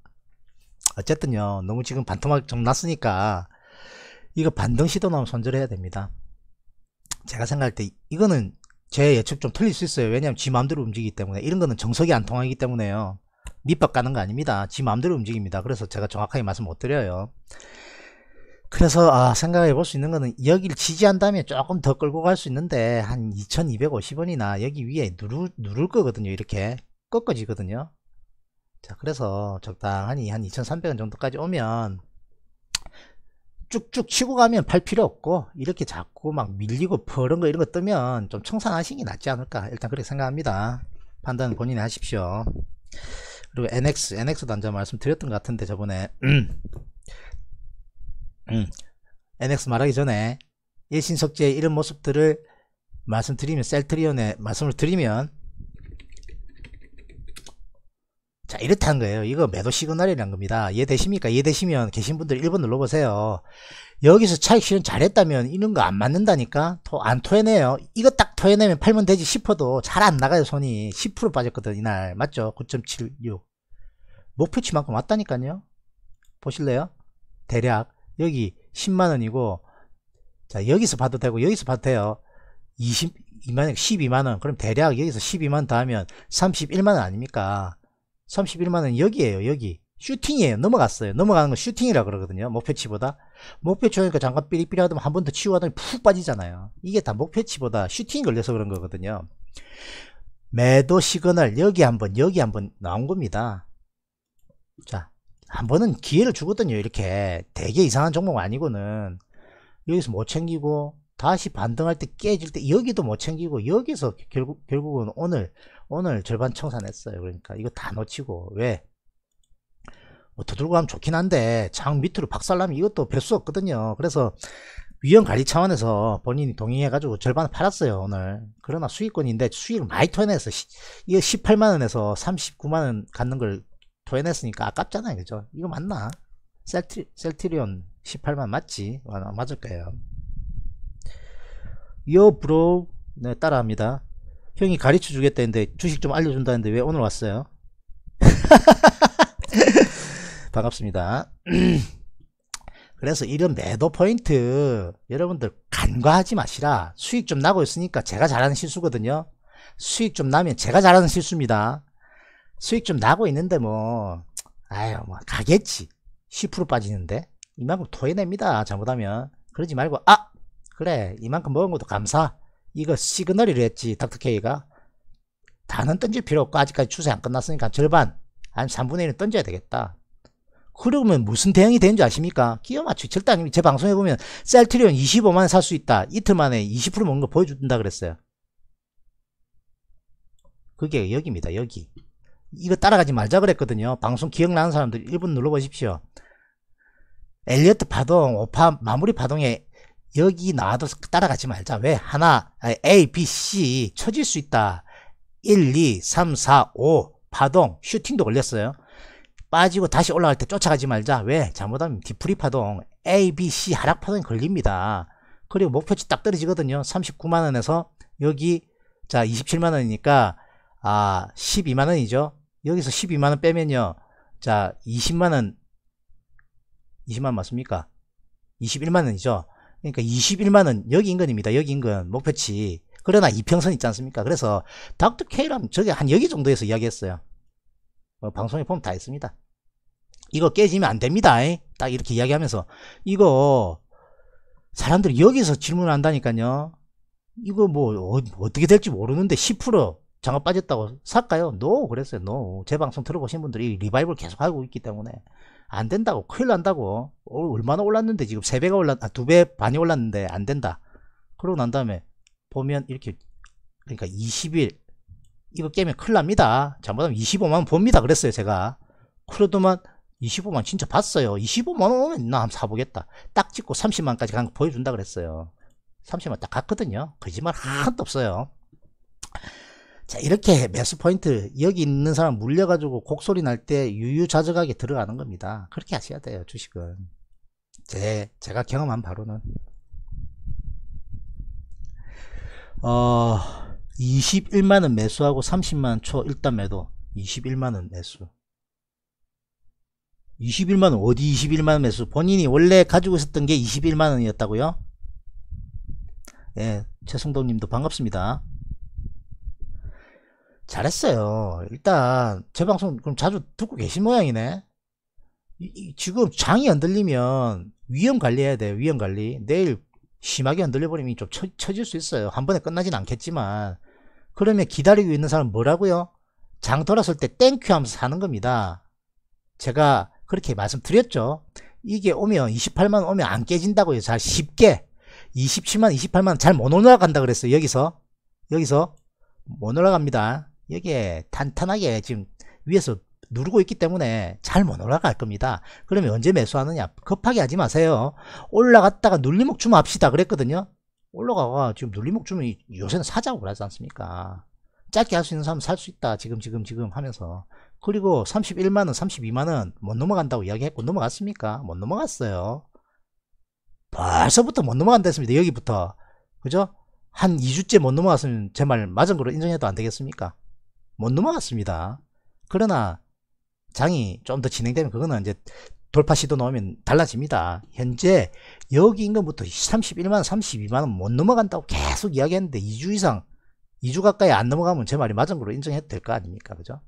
어쨌든요 너무 지금 반토막 좀 났으니까 이거 반등 시도 나오면 손절해야 됩니다 제가 생각할 때 이거는 제 예측 좀 틀릴 수 있어요 왜냐하면 지 마음대로 움직이기 때문에 이런 거는 정석이 안 통하기 때문에요 밑밥 가는 거 아닙니다 지 마음대로 움직입니다 그래서 제가 정확하게 말씀 못 드려요 그래서 아 생각해 볼 수 있는 거는 여기를 지지한 다면 조금 더 끌고 갈 수 있는데 한 2250원이나 여기 위에 누르, 누를 거거든요 이렇게 꺾어지거든요 자 그래서 적당하니 한 2300원 정도까지 오면 쭉쭉 치고 가면 팔 필요 없고 이렇게 자꾸 막 밀리고 버른 거 이런 거 뜨면 좀청산하신게 낫지 않을까 일단 그렇게 생각합니다 판단은 본인이 하십시오 그리고 NX, n x 단자 말씀드렸던 것 같은데 저번에 음. 음. NX 말하기 전에 예신석재의 이런 모습들을 말씀드리면 셀트리온의 말씀을 드리면 자 이렇다는 거예요 이거 매도 시그널이란 겁니다 이해되십니까 이해되시면 계신 분들 1번 눌러보세요 여기서 차익 실현 잘했다면 이런 거 안 맞는다니까 토, 안 토해내요 이거 딱 토해내면 팔면 되지 싶어도 잘 안 나가요 손이 10% 빠졌거든 이날 맞죠 9.76 목표치만큼 왔다니까요 보실래요 대략 여기 10만원이고 자 여기서 봐도 되고 여기서 봐도 돼요 20, 2만, 12만원 그럼 대략 여기서 12만 원 더하면 31만원 아닙니까 31만원 여기에요 여기 슈팅이에요 넘어갔어요 넘어가는 건 슈팅이라 그러거든요 목표치보다 목표치니까 잠깐 삐리삐리 하더니 한번 더 치고 하더니 푹 빠지잖아요 이게 다 목표치보다 슈팅이 걸려서 그런 거거든요 매도 시그널 여기 한번 여기 한번 나온 겁니다 자 한번은 기회를 주거든요 이렇게 되게 이상한 종목 아니고는 여기서 못 챙기고 다시 반등할 때 깨질 때 여기도 못 챙기고 여기서 결국, 결국은 오늘 오늘 절반 청산했어요 그러니까 이거 다 놓치고 왜? 뭐두 들고 가면 좋긴 한데 장 밑으로 박살나면 이것도 별수 없거든요 그래서 위험관리 차원에서 본인이 동의해가지고 절반을 팔았어요 오늘 그러나 수익권인데 수익을 많이 토해내서 이거 18만원에서 39만원 갖는 걸 토해냈으니까 아깝잖아요 그죠 이거 맞나? 셀트, 셀트리온 18만 맞지? 맞을 거예요 요 브로우 네 따라합니다 형이 가르쳐 주겠다는데 주식 좀 알려준다는데 왜 오늘 왔어요? 반갑습니다. 그래서 이런 매도 포인트 여러분들 간과하지 마시라. 수익 좀 나고 있으니까 제가 잘하는 실수거든요. 수익 좀 나면 제가 잘하는 실수입니다. 수익 좀 나고 있는데 뭐 아유 뭐 가겠지. 10% 빠지는데 이만큼 토해냅니다. 잘못하면 그러지 말고 아 그래 이만큼 먹은 것도 감사. 이거 시그널이라 했지 닥터케이가 다는 던질 필요 없고 아직까지 추세 안 끝났으니까 절반 아니 3분의 1은 던져야 되겠다 그러면 무슨 대응이 되는줄 아십니까? 기어 맞추기 절대 아닙니다. 제 방송에 보면 셀트리온 25만원 살수 있다. 이틀 만에 20% 먹는 거 보여준다 그랬어요. 그게 여기입니다. 여기. 이거 따라가지 말자 그랬거든요. 방송 기억나는 사람들 1분 눌러보십시오. 엘리어트 파동, 오파, 마무리 파동에 여기 나와도 따라가지 말자. 왜? 하나, A, B, C 쳐질 수 있다. 1, 2, 3, 4, 5 파동, 슈팅도 걸렸어요. 빠지고 다시 올라갈 때 쫓아가지 말자. 왜? 잘못하면 디프리 파동, A, B, C 하락 파동이 걸립니다. 그리고 목표치 딱 떨어지거든요. 39만원에서 여기 자 27만원이니까 아 12만원이죠. 여기서 12만원 빼면요. 자 20만원 20만 맞습니까? 21만원이죠. 그러니까 21만원 여기 인근입니다. 여기 인근 목표치. 그러나 이평선 있지 않습니까? 그래서 닥터 K라면 저게 한 여기 정도에서 이야기했어요. 어, 방송에 보면 다 있습니다. 이거 깨지면 안 됩니다. 딱 이렇게 이야기하면서 이거 사람들이 여기서 질문한다니까요. 을 이거 뭐 어, 떻게 될지 모르는데 10% 장가 빠졌다고 살까요? 노 no, 그랬어요. 노. No. 제 방송 들어보신 분들이 리바이벌 계속 하고 있기 때문에 안 된다고 큰일 난다고 어, 얼마나 올랐는데 지금 3배가 올랐 아 2배 반이 올랐는데 안 된다 그러고 난 다음에 보면 이렇게 그러니까 20일 이거 깨면 큰일 납니다 잘못하면 25만원 봅니다 그랬어요 제가 그러더만 25만원 진짜 봤어요 25만원 오면 나 한번 사보겠다 딱 찍고 30만원까지 간 거 보여준다 그랬어요 30만원 딱 갔거든요 거짓말 하나도 없어요 자 이렇게 매수 포인트 여기 있는 사람 물려가지고 곡소리 날 때 유유자적하게 들어가는 겁니다 그렇게 하셔야 돼요 주식은 제 제가 경험한 바로는 어 21만원 매수하고 30만원 초 일단 매도 21만원 매수 21만원 어디 21만원 매수 본인이 원래 가지고 있었던 게 21만원이었다고요 예 최승동님도 반갑습니다 잘했어요. 일단 제 방송 그럼 자주 듣고 계신 모양이네. 이, 이, 지금 장이 흔들리면 위험 관리해야 돼. 위험 관리. 내일 심하게 흔들려 버리면 좀 처, 처질 수 있어요. 한 번에 끝나진 않겠지만 그러면 기다리고 있는 사람 뭐라고요? 장 돌았을 때 땡큐 하면서 사는 겁니다. 제가 그렇게 말씀드렸죠. 이게 오면 28만 오면 안 깨진다고요. 잘 쉽게 27만 28만 잘 못 올라간다 그랬어요. 여기서 여기서 못 올라갑니다. 여기에 탄탄하게 지금 위에서 누르고 있기 때문에 잘 못 올라갈 겁니다. 그러면 언제 매수하느냐? 급하게 하지 마세요. 올라갔다가 눌리목 주면 합시다 그랬거든요. 올라가가 지금 눌리목 주면 요새는 사자고 그러지 않습니까? 짧게 할 수 있는 사람 살 수 있다. 지금 지금 지금 하면서 그리고 31만원 32만원 못 넘어간다고 이야기했고 넘어갔습니까? 못 넘어갔어요. 벌써부터 못 넘어간다 했습니다. 여기부터. 그죠? 한 2주째 못 넘어갔으면 제 말 맞은 걸로 인정해도 안 되겠습니까? 못 넘어갔습니다. 그러나 장이 좀 더 진행되면 그거는 이제 돌파 시도 넣으면 달라집니다. 현재 여기 인금부터 31만 3 2만은못 넘어간다고 계속 이야기했는데 2주 이상 2주 가까이 안 넘어가면 제 말이 맞은 걸로 인정해도 될 거 아닙니까? 그죠?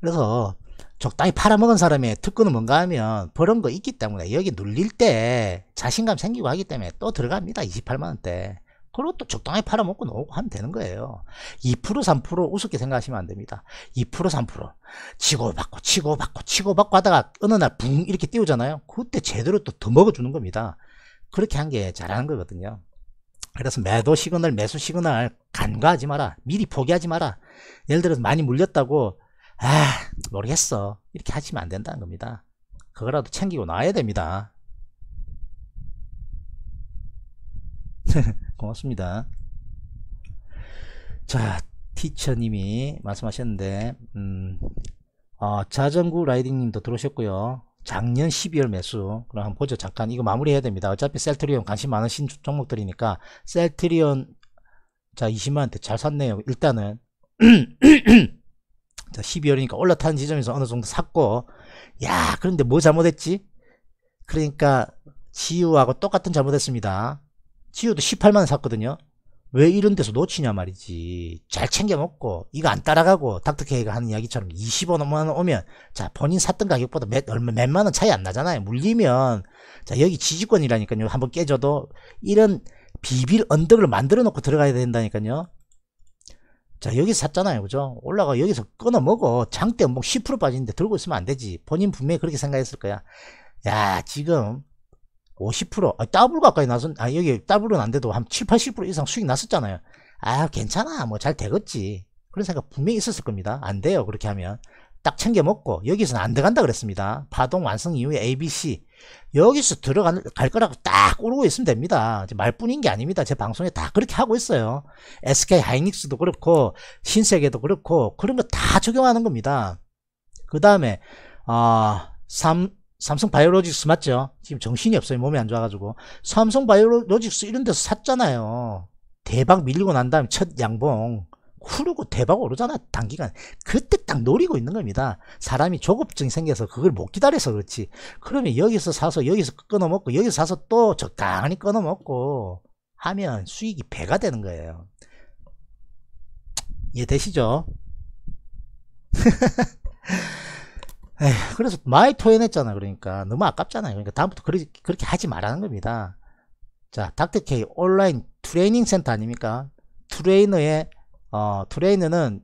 그래서 적당히 팔아먹은 사람의 특권은 뭔가 하면 버는 거 있기 때문에 여기 눌릴 때 자신감 생기고 하기 때문에 또 들어갑니다. 28만원대. 그리고 또 적당히 팔아먹고 나고 하면 되는 거예요 2% 3% 우습게 생각하시면 안 됩니다 2% 3% 치고받고 치고받고 치고받고 하다가 어느 날 붕 이렇게 띄우잖아요 그때 제대로 또 더 먹어주는 겁니다 그렇게 한 게 잘하는 거거든요 그래서 매도 시그널 매수 시그널 간과하지 마라 미리 포기하지 마라 예를 들어서 많이 물렸다고 아 모르겠어 이렇게 하시면 안 된다는 겁니다 그거라도 챙기고 나와야 됩니다 고맙습니다. 자, 티처님이 말씀하셨는데, 음, 어, 아, 자전구 라이딩님도 들어오셨고요. 작년 12월 매수 그럼 한번 보죠 잠깐 이거 마무리해야 됩니다 어차피 셀트리온 관심 많으신 종목들이니까 셀트리온 자 20만원대 잘 샀네요 일단은 자 12월이니까 올라타는 지점에서 어느 정도 샀고 야 그런데 뭐 잘못했지 그러니까 지우하고 똑같은 잘못했습니다 지우도 1 8만 샀거든요 왜 이런 데서 놓치냐 말이지 잘 챙겨 먹고 이거 안 따라가고 닥터케이가 하는 이야기처럼 25만원 오면 자 본인 샀던 가격보다 몇 얼마 몇만원 차이 안 나잖아요 물리면 자 여기 지지권이라니까요 한번 깨져도 이런 비빌 언덕을 만들어 놓고 들어가야 된다니까요 자 여기 샀잖아요 그죠 올라가 여기서 끊어 먹어 장대 뭐10% 빠지는데 들고 있으면 안 되지 본인 분명히 그렇게 생각했을 거야 야 지금 50%, 뭐 아, 더블 가까이 나선, 아, 여기 더블은 안 돼도 한 7, 80% 이상 수익 났었잖아요. 아, 괜찮아. 뭐 잘 되겠지. 그런 생각 분명히 있었을 겁니다. 안 돼요. 그렇게 하면. 딱 챙겨 먹고, 여기서는 안 들어간다 그랬습니다. 파동 완성 이후에 ABC. 여기서 들어갈 거라고 딱오르고 있으면 됩니다. 말뿐인 게 아닙니다. 제 방송에 다 그렇게 하고 있어요. SK 하이닉스도 그렇고, 신세계도 그렇고, 그런 거 다 적용하는 겁니다. 그 다음에, 아, 어, 3, 삼성 바이오로직스 맞죠? 지금 정신이 없어요. 몸이 안 좋아가지고. 삼성 바이오로직스 이런 데서 샀잖아요. 대박 밀리고 난 다음에 첫 양봉. 흐르고 대박 오르잖아 단기간 그때 딱 노리고 있는 겁니다 사람이 조급증이 생겨서 그걸 못 기다려서 그렇지 그러면 여기서 사서 여기서 끊어먹고 여기서 사서 또 적당히 끊어먹고 하면 수익이 배가 되는 거예요 이해되시죠? 에이, 그래서 많이 토해냈잖아 그러니까 너무 아깝잖아요 그러니까 다음부터 그리, 그렇게 하지 말라는 겁니다 자 닥터케이 온라인 트레이닝 센터 아닙니까 트레이너의 어, 트레이너는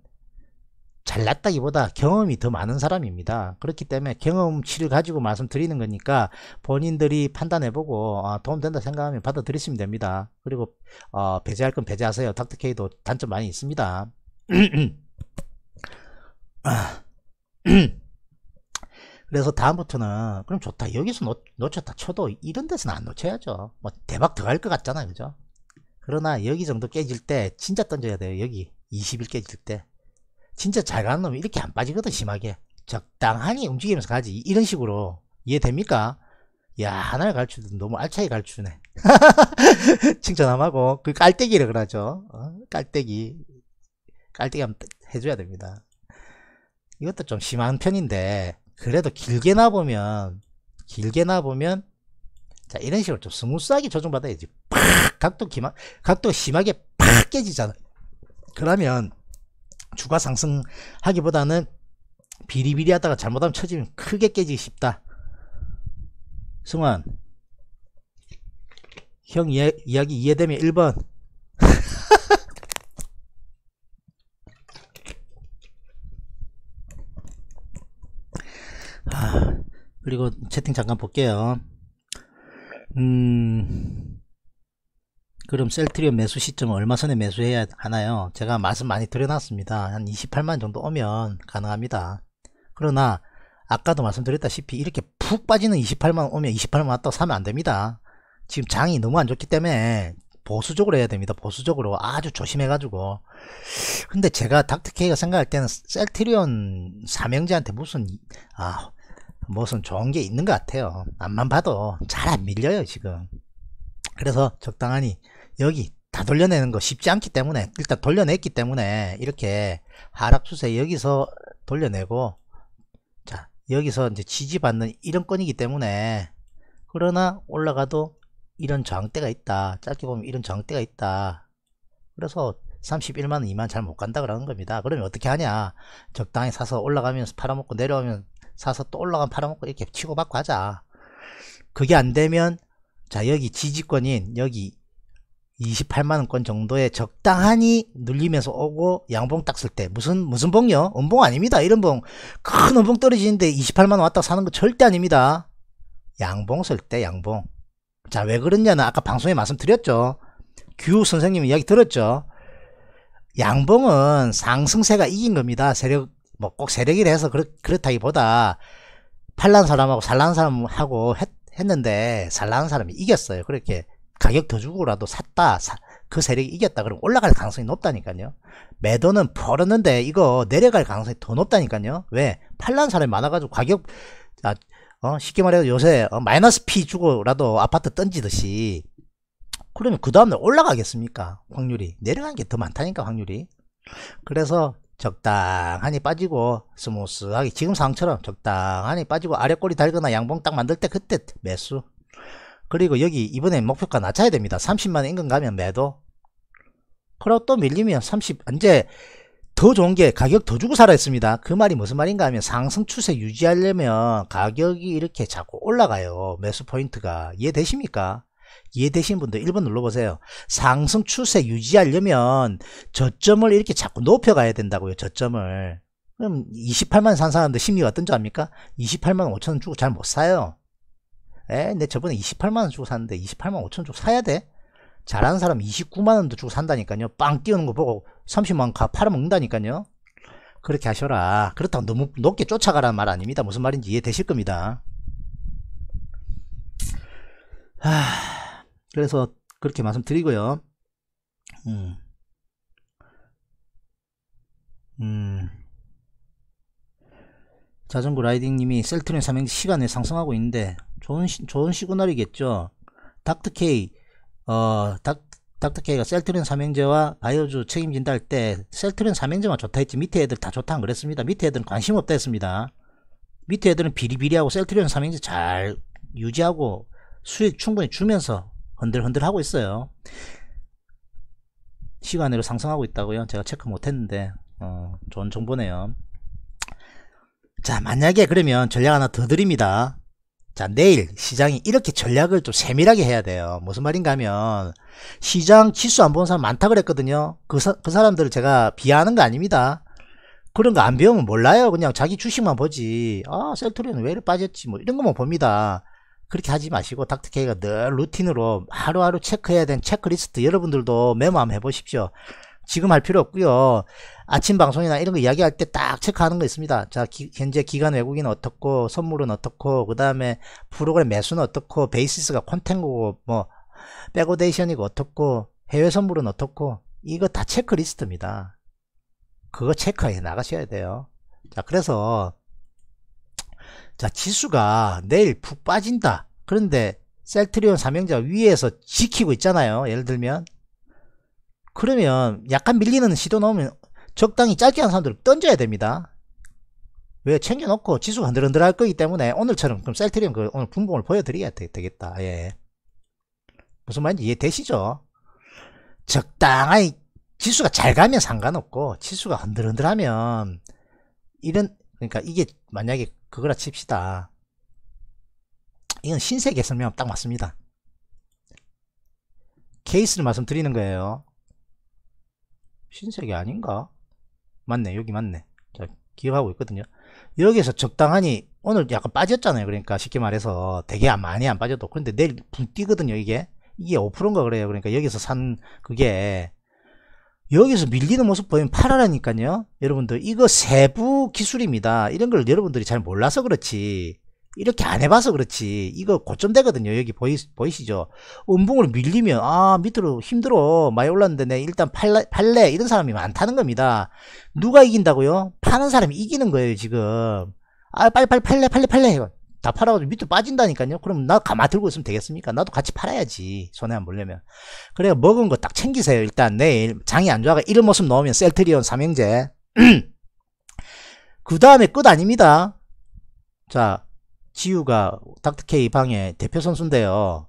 잘났다기보다 경험이 더 많은 사람입니다 그렇기 때문에 경험치를 가지고 말씀드리는 거니까 본인들이 판단해보고 어, 아, 도움된다 생각하면 받아들이시면 됩니다 그리고 어, 배제할 건 배제하세요 닥터케이도 단점 많이 있습니다 아, 음. 그래서 다음부터는 그럼 좋다 여기서 놓, 쳤다 쳐도 이런 데서는 안 놓쳐야죠 뭐 대박 더할것 같잖아요 그죠 그러나 여기 정도 깨질 때 진짜 던져야 돼요 여기 20일 깨질 때 진짜 잘 가는 놈이 이렇게 안 빠지거든 심하게 적당하니 움직이면서 가지 이런 식으로 이해됩니까? 야 하나를 가르치 너무 알차게 갈르치네 칭찬함하고 그 깔때기를 그러죠 어? 깔때기 깔때기 한번 해줘야 됩니다 이것도 좀 심한 편인데 그래도 길게 나보면 길게 나보면 자 이런 식으로 좀 스무스하게 조정받아야지 팍 각도 기마, 각도 심하게 팍 깨지잖아 그러면 주가 상승하기보다는 비리비리 하다가 잘못하면 처지면 크게 깨지기 쉽다 승환 형 이해, 이야기 이해되면 1번 그리고 채팅 잠깐 볼게요. 음, 그럼 셀트리온 매수 시점 얼마 전에 매수해야 하나요? 제가 말씀 많이 드려놨습니다. 한 28만 정도 오면 가능합니다. 그러나 아까도 말씀드렸다시피 이렇게 푹 빠지는 28만 오면 28만 왔다고 사면 안됩니다. 지금 장이 너무 안 좋기 때문에 보수적으로 해야 됩니다. 보수적으로 아주 조심해가지고. 근데 제가 닥터케이가 생각할 때는 셀트리온 삼형제한테 무슨 아 무슨 좋은 게 있는 것 같아요 앞만 봐도 잘 안 밀려요 지금 그래서 적당하니 여기 다 돌려내는 거 쉽지 않기 때문에 일단 돌려냈기 때문에 이렇게 하락 추세 여기서 돌려내고 자 여기서 이제 지지받는 이런 건이기 때문에 그러나 올라가도 이런 저항대가 있다 짧게 보면 이런 저항대가 있다 그래서 31만원 2만 잘 못 간다 그러는 겁니다 그러면 어떻게 하냐 적당히 사서 올라가면서 팔아먹고 내려오면 사서 또 올라가면 팔아먹고 이렇게 치고받고 하자 그게 안 되면 자 여기 지지권인 여기 28만원권 정도에 적당히 눌리면서 오고 양봉 딱 쓸 때 무슨 무슨 봉요 음봉 아닙니다 이런 봉 큰 음봉 떨어지는데 28만원 왔다 사는 거 절대 아닙니다 양봉 쓸 때 양봉 자 왜 그러냐는 아까 방송에 말씀드렸죠 규 선생님 이야기 들었죠 양봉은 상승세가 이긴 겁니다 세력 뭐꼭 세력이라 해서 그렇, 그렇다기보다 팔란 사람하고 살란 사람하고 했, 했는데 살란 사람이 이겼어요. 그렇게 가격 더 주고라도 샀다. 사, 그 세력이 이겼다. 그럼 올라갈 가능성이 높다니까요. 매도는 벌었는데 이거 내려갈 가능성이 더 높다니까요. 왜? 팔란 사람이 많아가지고 가격 아, 어, 쉽게 말해서 요새 어, 마이너스 피 주고라도 아파트 던지듯이 그러면 그 다음날 올라가겠습니까? 확률이 내려간 게 더 많다니까 확률이 그래서 적당하니 빠지고 스무스하게 지금 상처럼 황 적당하니 빠지고 아래꼬리 달거나 양봉 딱 만들 때 그때 매수 그리고 여기 이번에 목표가 낮아야 됩니다 30만원 인근 가면 매도 그리고 또 밀리면 30 이제 더 좋은 게 가격 더 주고 살아 있습니다 그 말이 무슨 말인가 하면 상승 추세 유지하려면 가격이 이렇게 자꾸 올라가요 매수 포인트가 이해되십니까 이해되신 분들 1번 눌러보세요. 상승 추세 유지하려면 저점을 이렇게 자꾸 높여가야 된다고요. 저점을. 그럼 28만 산 사람들 심리가 어떤 줄 압니까? 28만 5천원 주고 잘 못 사요. 에, 예, 근 저번에 28만원 주고 샀는데 28만 5천원 주고 사야 돼? 잘하는 사람 29만원도 주고 산다니까요. 빵뛰우는거 보고 30만원 가 팔아먹는다니까요. 그렇게 하셔라. 그렇다고 너무 높게 쫓아가라는 말 아닙니다. 무슨 말인지 이해되실 겁니다. 하... 그래서 그렇게 말씀드리고요. 음. 음. 자전거 라이딩님이 셀트리온 삼행시 시간에 상승하고 있는데 좋은 시, 좋은 시그널이겠죠. 닥터케이 어 닥, 닥터케이가 셀트리온 삼행제와 바이오주 책임진다 할 때 셀트리온 삼행제만 좋다 했지 밑에 애들 다 좋다 안 그랬습니다. 밑에 애들은 관심 없다 했습니다. 밑에 애들은 비리비리하고 셀트리온 삼행제 잘 유지하고 수익 충분히 주면서 흔들흔들 하고 있어요 시간으로 상승하고 있다고요 제가 체크 못했는데 어, 좋은 정보네요 자 만약에 그러면 전략 하나 더 드립니다 자 내일 시장이 이렇게 전략을 좀 세밀하게 해야 돼요 무슨 말인가 하면 시장 지수 안 보는 사람 많다 그랬거든요 그, 사, 그 사람들을 제가 비하하는 거 아닙니다 그런 거 안 배우면 몰라요 그냥 자기 주식만 보지 아 셀트리온 왜 이렇게 빠졌지 뭐 이런 거만 봅니다 그렇게 하지 마시고 닥터케이가 늘 루틴으로 하루하루 체크해야 된 체크리스트 여러분들도 메모 한번 해보십시오. 지금 할 필요 없고요. 아침 방송이나 이런 거 이야기할 때 딱 체크하는 거 있습니다. 자, 기, 현재 기간 외국인 어떻고 선물은 어떻고 그 다음에 프로그램 매수는 어떻고 베이시스가 콘텐츠고 뭐백오데이션이 어떻고 해외 선물은 어떻고 이거 다 체크리스트입니다. 그거 체크해 나가셔야 돼요. 자, 그래서 자, 지수가 내일 푹 빠진다. 그런데 셀트리온 삼형자 위에서 지키고 있잖아요. 예를 들면. 그러면 약간 밀리는 시도 나오면 적당히 짧게 하는 사람들을 던져야 됩니다. 왜 챙겨놓고 지수가 흔들흔들할 거기 때문에 오늘처럼 그럼 셀트리온 그 오늘 분봉을 보여드려야 되겠다. 예. 무슨 말인지 이해되시죠? 적당히 지수가 잘 가면 상관없고 지수가 흔들흔들하면 이런 그러니까 이게 만약에 그거라 칩시다. 이건 신세계 설명 딱 맞습니다. 케이스를 말씀드리는 거예요. 신세계 아닌가? 맞네. 여기 맞네. 자, 기억하고 있거든요. 여기서 에 적당하니 오늘 약간 빠졌잖아요. 그러니까 쉽게 말해서 되게 많이 안 빠져도 그런데 내일 붕 뛰거든요. 이게 이게 5%인가 그래요. 그러니까 여기서 산 그게 여기서 밀리는 모습 보이면 팔아라니까요 여러분들 이거 세부 기술입니다 이런 걸 여러분들이 잘 몰라서 그렇지 이렇게 안 해봐서 그렇지 이거 고점 되거든요 여기 보이, 보이시죠 음봉을 밀리면 아 밑으로 힘들어 많이 올랐는데 내 일단 팔래, 팔래 이런 사람이 많다는 겁니다 누가 이긴다고요 파는 사람이 이기는 거예요 지금 아 빨리 빨리 팔래 팔래 팔래 해요 다 팔아가지고 밑으로 빠진다니까요. 그럼 나 가만 들고 있으면 되겠습니까? 나도 같이 팔아야지. 손해 안 보려면. 그래, 먹은 거 딱 챙기세요. 일단 내일 장이 안 좋아가 이런 모습 넣으면 셀트리온 삼형제. 그 다음에 끝 아닙니다. 자, 지우가 닥터케이 방의 대표 선수인데요.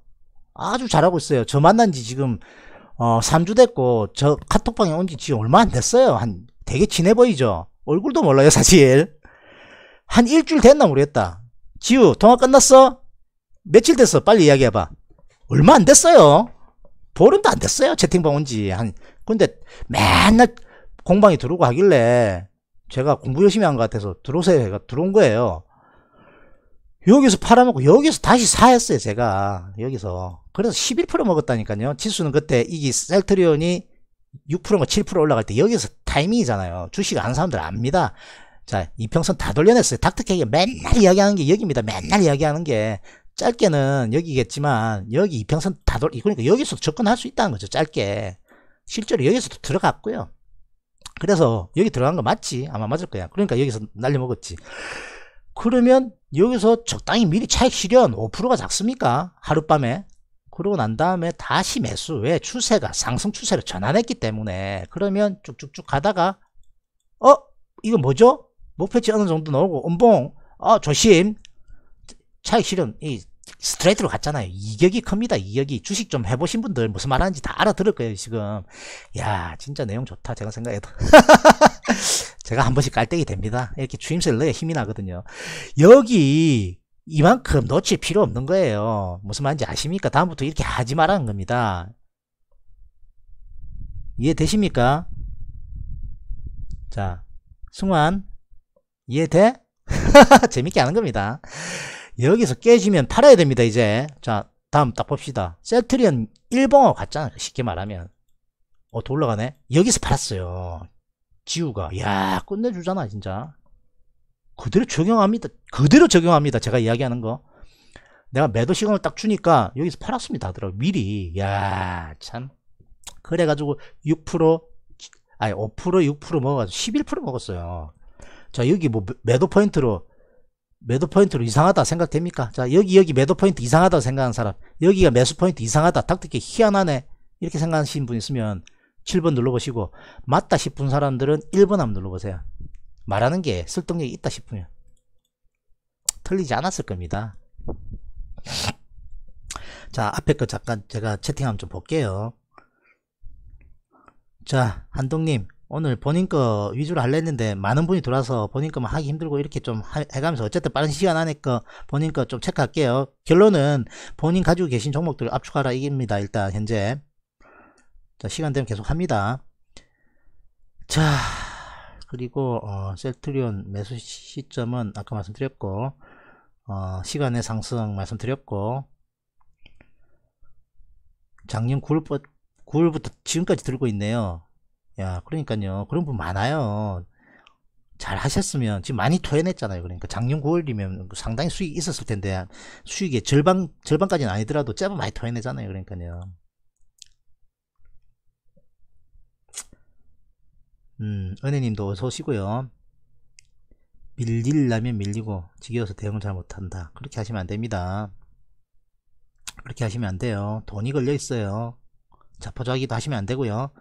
아주 잘하고 있어요. 저 만난 지 지금, 어, 3주 됐고, 저 카톡방에 온 지 지금 얼마 안 됐어요. 한, 되게 친해 보이죠? 얼굴도 몰라요, 사실. 한 일주일 됐나 모르겠다. 지우 통화 끝났어? 며칠 됐어? 빨리 이야기해봐. 얼마 안 됐어요. 보름도 안 됐어요. 채팅방 온지 한. 근데 맨날 공방이 들어오고 하길래 제가 공부 열심히 한 것 같아서 들어오세요. 제가 들어온 거예요. 여기서 팔아먹고 여기서 다시 사했어요. 제가 여기서. 그래서 11% 먹었다니까요. 지수는 그때 이기 셀트리온이 6%가 7% 올라갈 때 여기서 타이밍이잖아요. 주식 아는 사람들 압니다. 자, 이평선 다 돌려냈어요. 닥터케이가 맨날 이야기하는 게 여기입니다. 맨날 이야기하는 게. 짧게는 여기겠지만, 여기 이평선 다 돌, 그러니까 여기서 접근할 수 있다는 거죠. 짧게. 실제로 여기서도 들어갔고요. 그래서 여기 들어간 거 맞지? 아마 맞을 거야. 그러니까 여기서 날려먹었지. 그러면 여기서 적당히 미리 차익 실현 5%가 작습니까? 하룻밤에. 그러고 난 다음에 다시 매수. 왜? 추세가 상승 추세로 전환했기 때문에. 그러면 쭉쭉쭉 가다가 어? 이거 뭐죠? 목표치 어느 정도 나오고 엄봉아 조심 차익 실현 이 스트레이트로 갔잖아요 이격이 큽니다 이격이 주식 좀 해보신 분들 무슨 말하는지 다 알아들을 거예요 지금 야 진짜 내용 좋다 제가 생각해도 제가 한 번씩 깔때기 됩니다 이렇게 주임새를 넣어야 힘이 나거든요 여기 이만큼 놓칠 필요 없는 거예요 무슨 말인지 아십니까 다음부터 이렇게 하지 말라는 겁니다 이해되십니까 자 승환 이해돼? 재밌게 하는 겁니다. 여기서 깨지면 팔아야 됩니다, 이제. 자, 다음 딱 봅시다. 셀트리온 1봉하고 같잖아, 쉽게 말하면. 어, 더 올라가네? 여기서 팔았어요. 지우가. 야 끝내주잖아, 진짜. 그대로 적용합니다. 그대로 적용합니다. 제가 이야기하는 거. 내가 매도 시간을 딱 주니까 여기서 팔았습니다. 하더라 미리. 야 참. 그래가지고 6%, 아니 5%, 6% 먹어가지고 11% 먹었어요. 자 여기 뭐 매도 포인트로 매도 포인트로 이상하다 생각됩니까? 자 여기 여기 매도 포인트 이상하다고 생각하는 사람 여기가 매수 포인트 이상하다 딱터기 희한하네 이렇게 생각하시는 분 있으면 7번 눌러보시고 맞다 싶은 사람들은 1번 한번 눌러보세요 말하는 게 설득력이 있다 싶으면 틀리지 않았을 겁니다 자 앞에 거 잠깐 제가 채팅 한번 좀 볼게요 자 한동님 오늘 본인 거 위주로 하려 했는데 많은 분이 들어와서 본인 거만 하기 힘들고 이렇게 좀 해가면서 어쨌든 빠른 시간 안에 거 본인 거 좀 체크할게요. 결론은 본인 가지고 계신 종목들 을 압축하라 이깁니다. 일단 현재 자 시간 되면 계속 합니다. 자 그리고 어, 셀트리온 매수 시점은 아까 말씀드렸고 어, 시간의 상승 말씀드렸고 작년 9월부터, 9월부터 지금까지 들고 있네요. 야, 그러니까요. 그런 분 많아요. 잘 하셨으면, 지금 많이 토해냈잖아요. 그러니까 작년 9월이면 상당히 수익이 있었을 텐데, 수익의 절반, 절반까지는 아니더라도 짧은 많이 토해내잖아요. 그러니까요. 음, 은혜님도 어서 오시고요. 밀릴라면 밀리고, 지겨워서 대응을 잘 못한다. 그렇게 하시면 안 됩니다. 그렇게 하시면 안 돼요. 돈이 걸려 있어요. 자포자기도 하시면 안 되고요.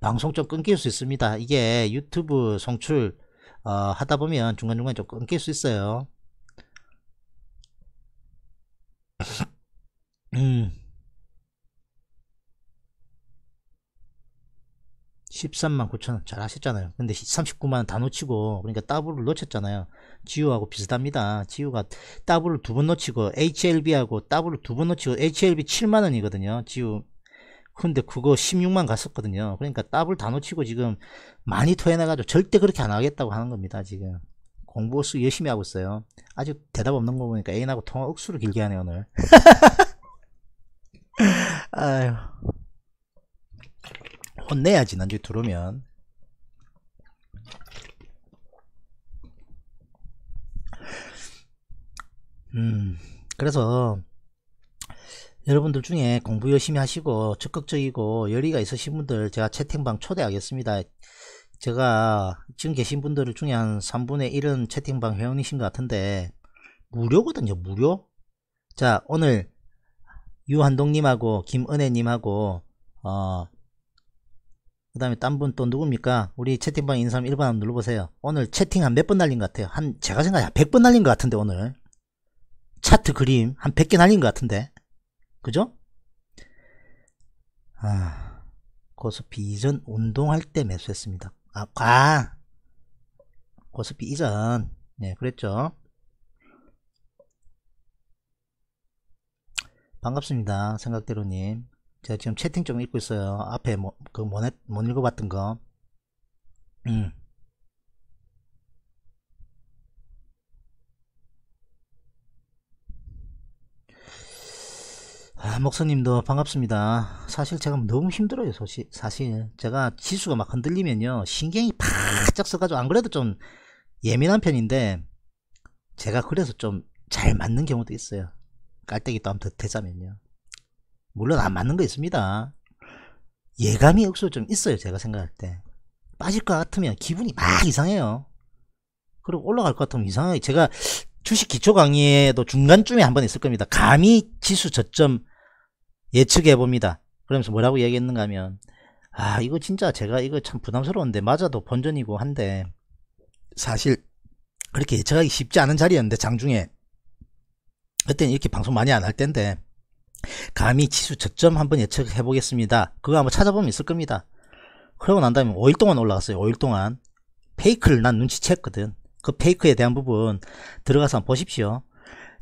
방송 좀 끊길 수 있습니다 이게 유튜브 송출 어, 하다 보면 중간중간좀 끊길 수 있어요 음. 13만 9천원 잘 하셨잖아요 근데 39만원 다 놓치고 그러니까 W를 놓쳤잖아요 지우하고 비슷합니다 지우가 더블두번 놓치고 HLB하고 W를 을두 번 놓치고 HLB 7만원이거든요 지우 근데 그거 16만 갔었거든요. 그러니까 더블 다 놓치고 지금 많이 토해내가지고 절대 그렇게 안 하겠다고 하는 겁니다. 지금 공부 수 열심히 하고 있어요. 아직 대답 없는 거 보니까 애인하고 통화 억수로 길게 하네 오늘. 아유 혼내야지 난중 들어오면. 음 그래서 여러분들 중에 공부 열심히 하시고 적극적이고 열의가 있으신 분들 제가 채팅방 초대하겠습니다. 제가 지금 계신 분들 중에 한 3분의 1은 채팅방 회원이신 것 같은데 무료거든요 무료 자 오늘 유한동님하고 김은혜님하고 어, 그 다음에 딴 분 또 누굽니까 우리 채팅방 인삼 1번 한번 눌러보세요 오늘 채팅 한 몇 번 날린 것 같아요 한 제가 생각해 100번 날린 것 같은데 오늘 차트 그림 한 100개 날린 것 같은데 그죠? 아, 고스피 이전 운동할 때 매수했습니다. 아, 과! 고스피 이전. 네, 그랬죠. 반갑습니다. 생각대로님. 제가 지금 채팅 좀 읽고 있어요. 앞에 뭐, 그, 못, 뭐, 못 읽어봤던 거. 음. 아, 목사님도 반갑습니다. 사실 제가 너무 힘들어요, 소시, 사실. 제가 지수가 막 흔들리면요, 신경이 바짝 써가지고, 안 그래도 좀 예민한 편인데, 제가 그래서 좀 잘 맞는 경우도 있어요. 깔때기 또 한번 더 대자면요. 물론 안 맞는 거 있습니다. 예감이 억수로 좀 있어요, 제가 생각할 때. 빠질 것 같으면 기분이 막 이상해요. 그리고 올라갈 것 같으면 이상하게. 제가 주식 기초 강의에도 중간쯤에 한 번 있을 겁니다. 감히 지수 저점 예측해 봅니다. 그러면서 뭐라고 얘기했는가 하면 아 이거 진짜 제가 이거 참 부담스러운데 맞아도 본전이고 한데 사실 그렇게 예측하기 쉽지 않은 자리였는데 장중에 그때는 이렇게 방송 많이 안 할 텐데 감히 지수 저점 한번 예측해 보겠습니다. 그거 한번 찾아보면 있을 겁니다. 그러고 난 다음에 5일 동안 올라갔어요. 5일 동안 페이크를 난 눈치챘거든. 그 페이크에 대한 부분 들어가서 한번 보십시오.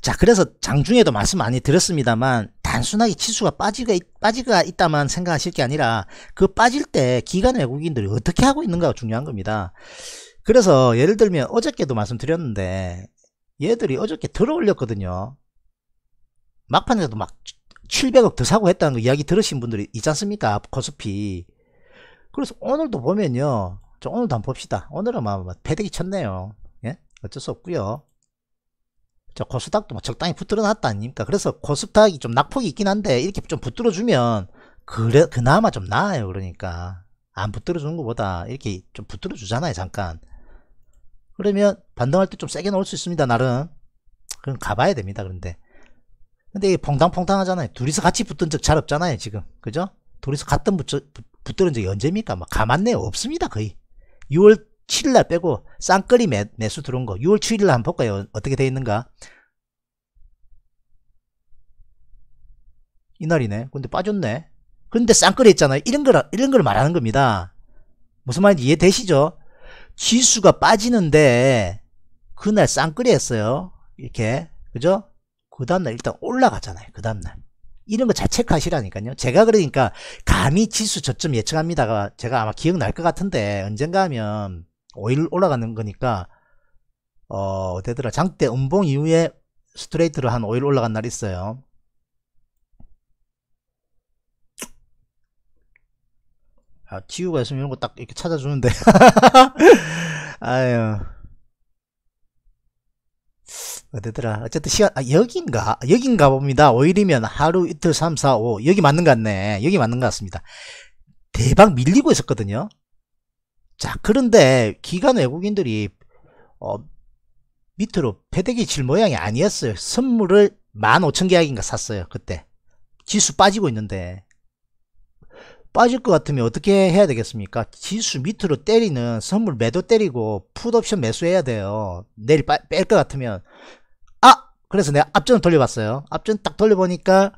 자 그래서 장중에도 말씀 많이 드렸습니다만 단순하게 지수가 빠지가, 빠지가 있다만 생각하실 게 아니라 그 빠질 때 기관 외국인들이 어떻게 하고 있는가가 중요한 겁니다. 그래서 예를 들면 어저께도 말씀드렸는데 얘들이 어저께 들어올렸거든요. 막판에도 막 700억 더 사고 했다는 거 이야기 들으신 분들이 있지 않습니까? 코스피. 그래서 오늘도 보면요. 오늘도 한번 봅시다. 오늘은 막 패대기 쳤네요. 예? 어쩔 수 없고요. 저 코스닥도 뭐 적당히 붙들어 놨다 아닙니까? 그래서 코스닥이 좀 낙폭이 있긴 한데 이렇게 좀 붙들어 주면 그래 그나마 좀 나아요. 그러니까 안 붙들어 주는 것보다 이렇게 좀 붙들어 주잖아요. 잠깐. 그러면 반등할 때 좀 세게 나을수 있습니다. 나름. 그럼 가봐야 됩니다. 그런데 근데 이게 퐁당퐁당 하잖아요. 둘이서 같이 붙던 적 잘 없잖아요. 지금 그죠? 둘이서 같은 붙, 붙들은 적이 언제입니까? 막가만내요 없습니다. 거의 6월 7일날 빼고 쌍거이 매, 매수 들어온 거 6월 7일날 한 번 볼까요? 어떻게 돼 있는가? 이날이네. 근데 빠졌네. 근데쌍거이 있잖아요. 이런 걸, 이런 걸 말하는 겁니다. 무슨 말인지 이해되시죠? 지수가 빠지는데 그날 쌍거이 했어요. 이렇게. 그죠? 그 다음날 일단 올라갔잖아요그 다음날. 이런 거잘 체크하시라니까요. 제가 그러니까 감히 지수 저점 예측합니다가 제가 아마 기억날 것 같은데 언젠가 하면 5일 올라가는 거니까 어 되더라 장대 음봉 이후에 스트레이트로한 5일 올라간 날 있어요 아 치유가 있으면 이런 거 딱 이렇게 찾아주는데 아유 어디더라 어쨌든 시간 아 여긴가 여긴가 봅니다 5일이면 하루 이틀 3 4 5 여기 맞는 것 같네 여기 맞는 것 같습니다 대박 밀리고 있었거든요 자 그런데 기간 외국인들이 어, 밑으로 패대기 질 모양이 아니었어요 선물을 15,000계약인가 샀어요 그때 지수 빠지고 있는데 빠질 것 같으면 어떻게 해야 되겠습니까 지수 밑으로 때리는 선물 매도 때리고 풋옵션 매수해야 돼요 내일 뺄 것 같으면 아 그래서 내가 앞전을 돌려봤어요 앞전 딱 돌려보니까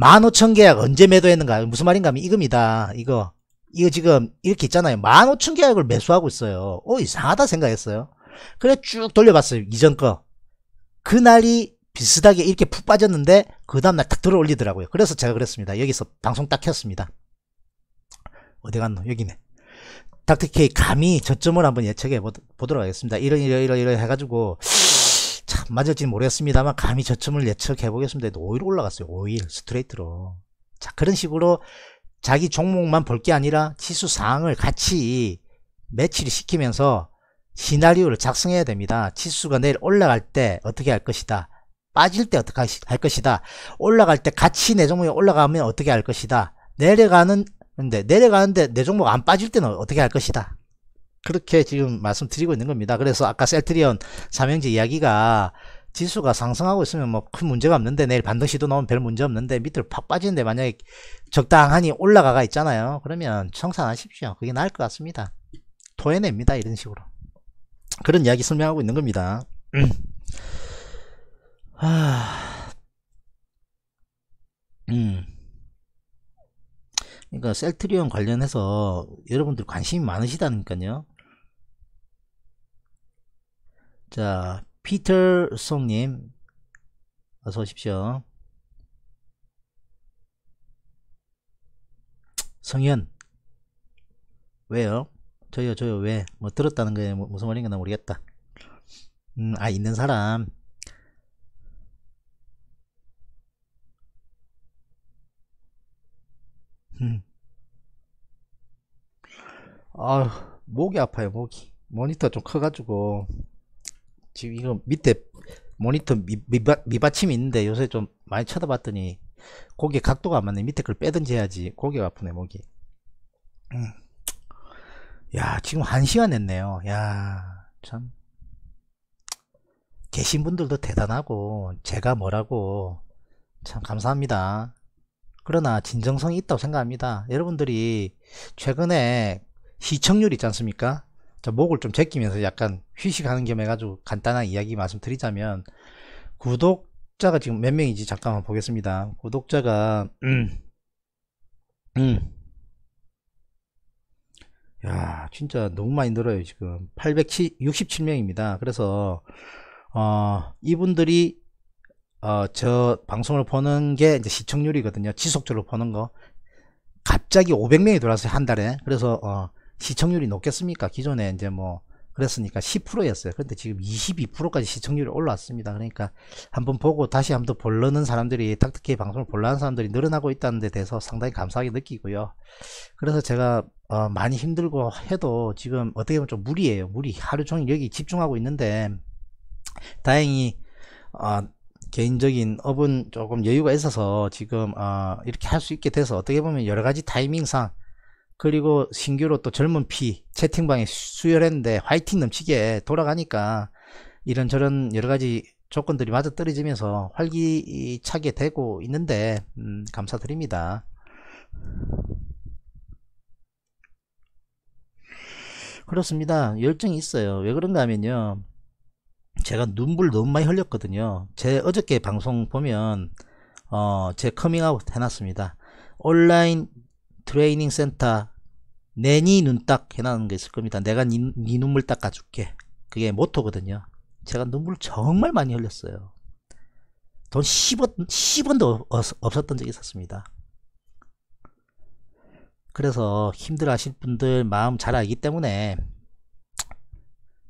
15,000계약 언제 매도했는가 무슨 말인가 하면 이겁니다 이거 이거 지금 이렇게 있잖아요. 15,000 계약을 매수하고 있어요. 오, 어, 이상하다 생각했어요. 그래 쭉 돌려봤어요. 이전 거. 그날이 비슷하게 이렇게 푹 빠졌는데 그 다음날 딱 들어 올리더라고요. 그래서 제가 그랬습니다. 여기서 방송 딱 켰습니다. 어디 갔노? 여기네. 닥터케 감히 저점을 한번 예측해 보도록 하겠습니다. 이런 이런 이런 이런 해가지고 참맞을지 모르겠습니다만 감히 저점을 예측해 보겠습니다. 5일 올라갔어요. 5일 스트레이트로. 자 그런 식으로 자기 종목만 볼 게 아니라 지수 상황을 같이 매치를 시키면서 시나리오를 작성해야 됩니다. 지수가 내일 올라갈 때 어떻게 할 것이다. 빠질 때 어떻게 할 것이다. 올라갈 때 같이 내 종목이 올라가면 어떻게 할 것이다. 내려가는 근데 내려가는데 내 종목 안 빠질 때는 어떻게 할 것이다. 그렇게 지금 말씀드리고 있는 겁니다. 그래서 아까 셀트리온 삼형제 이야기가 지수가 상승하고 있으면 뭐 큰 문제가 없는데 내일 반등 시도 나오면 별 문제 없는데 밑으로 팍 빠지는데 만약에 적당하니 올라가가 있잖아요. 그러면 청산하십시오. 그게 나을 것 같습니다. 토해냅니다. 이런 식으로. 그런 이야기 설명하고 있는 겁니다. 아, 음. 그러니까 셀트리온 관련해서 여러분들 관심이 많으시다니까요. 자, 피터 송님 어서 오십시오. 성현 왜요? 저요 저요 왜? 뭐 들었다는 거에 뭐, 무슨 말인가 나 모르겠다. 음, 아 있는 사람 음. 아 목이 아파요 목이 모니터 좀 커가지고 지금 이거 밑에 모니터 미, 미바, 미받침이 있는데 요새 좀 많이 쳐다봤더니 고개 각도가 안 맞네 밑에 걸 빼든지 해야지 고개가 아프네 목이 음. 야 지금 한시간 했네요 야참 계신 분들도 대단하고 제가 뭐라고 참 감사합니다 그러나 진정성이 있다고 생각합니다 여러분들이 최근에 시청률 있지 않습니까 저 목을 좀 제끼면서 약간 휴식하는 겸 해가지고 간단한 이야기 말씀드리자면 구독자가 지금 몇 명인지 잠깐만 보겠습니다. 구독자가 음, 음. 야 진짜 너무 많이 늘어요 지금 867명입니다. 그래서 어, 이분들이 어, 저 방송을 보는 게 이제 시청률이거든요. 지속적으로 보는 거. 갑자기 500명이 돌아서 한 달에. 그래서 어, 시청률이 높겠습니까? 기존에 이제 뭐 그랬으니까 10%였어요. 그런데 지금 22%까지 시청률이 올라왔습니다. 그러니까 한번 보고 다시 한번 볼려는 사람들이 딱딱히 방송을 볼려는 사람들이 늘어나고 있다는 데 대해서 상당히 감사하게 느끼고요. 그래서 제가 어 많이 힘들고 해도 지금 어떻게 보면 좀 무리예요. 무리. 하루 종일 여기 집중하고 있는데 다행히 어 개인적인 업은 조금 여유가 있어서 지금 어 이렇게 할 수 있게 돼서 어떻게 보면 여러 가지 타이밍상 그리고 신규로 또 젊은 피 채팅방에 수혈했는데 화이팅 넘치게 돌아가니까 이런저런 여러가지 조건들이 마저 떨어지면서 활기차게 되고 있는데 음, 감사드립니다. 그렇습니다. 열정이 있어요. 왜 그런가 하면요. 제가 눈물 너무 많이 흘렸거든요. 제 어저께 방송 보면 어, 제 커밍아웃 해놨습니다. 온라인 트레이닝 센터 내니 눈딱해놓는게 있을 겁니다. 내가 니, 니 눈물 닦아줄게. 그게 모토거든요. 제가 눈물 정말 많이 흘렸어요. 돈 10원, 10원도 없었던 적이 있었습니다. 그래서 힘들어 하실 분들 마음 잘 알기 때문에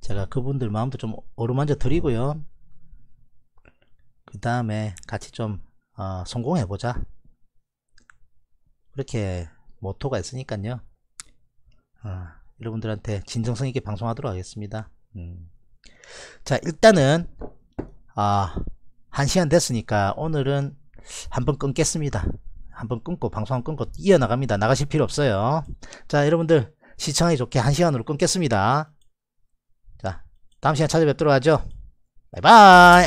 제가 그분들 마음도 좀 어루만져 드리고요. 그 다음에 같이 좀 어, 성공해보자. 그렇게 모토가 있으니까요 아, 여러분들한테 진정성 있게 방송하도록 하겠습니다 음. 자 일단은 아, 1시간 됐으니까 오늘은 한 번 끊겠습니다 한 번 끊고 방송 한 번 끊고 이어나갑니다 나가실 필요 없어요 자 여러분들 시청하기 좋게 1시간으로 끊겠습니다 자 다음 시간 에 찾아뵙도록 하죠 바이바이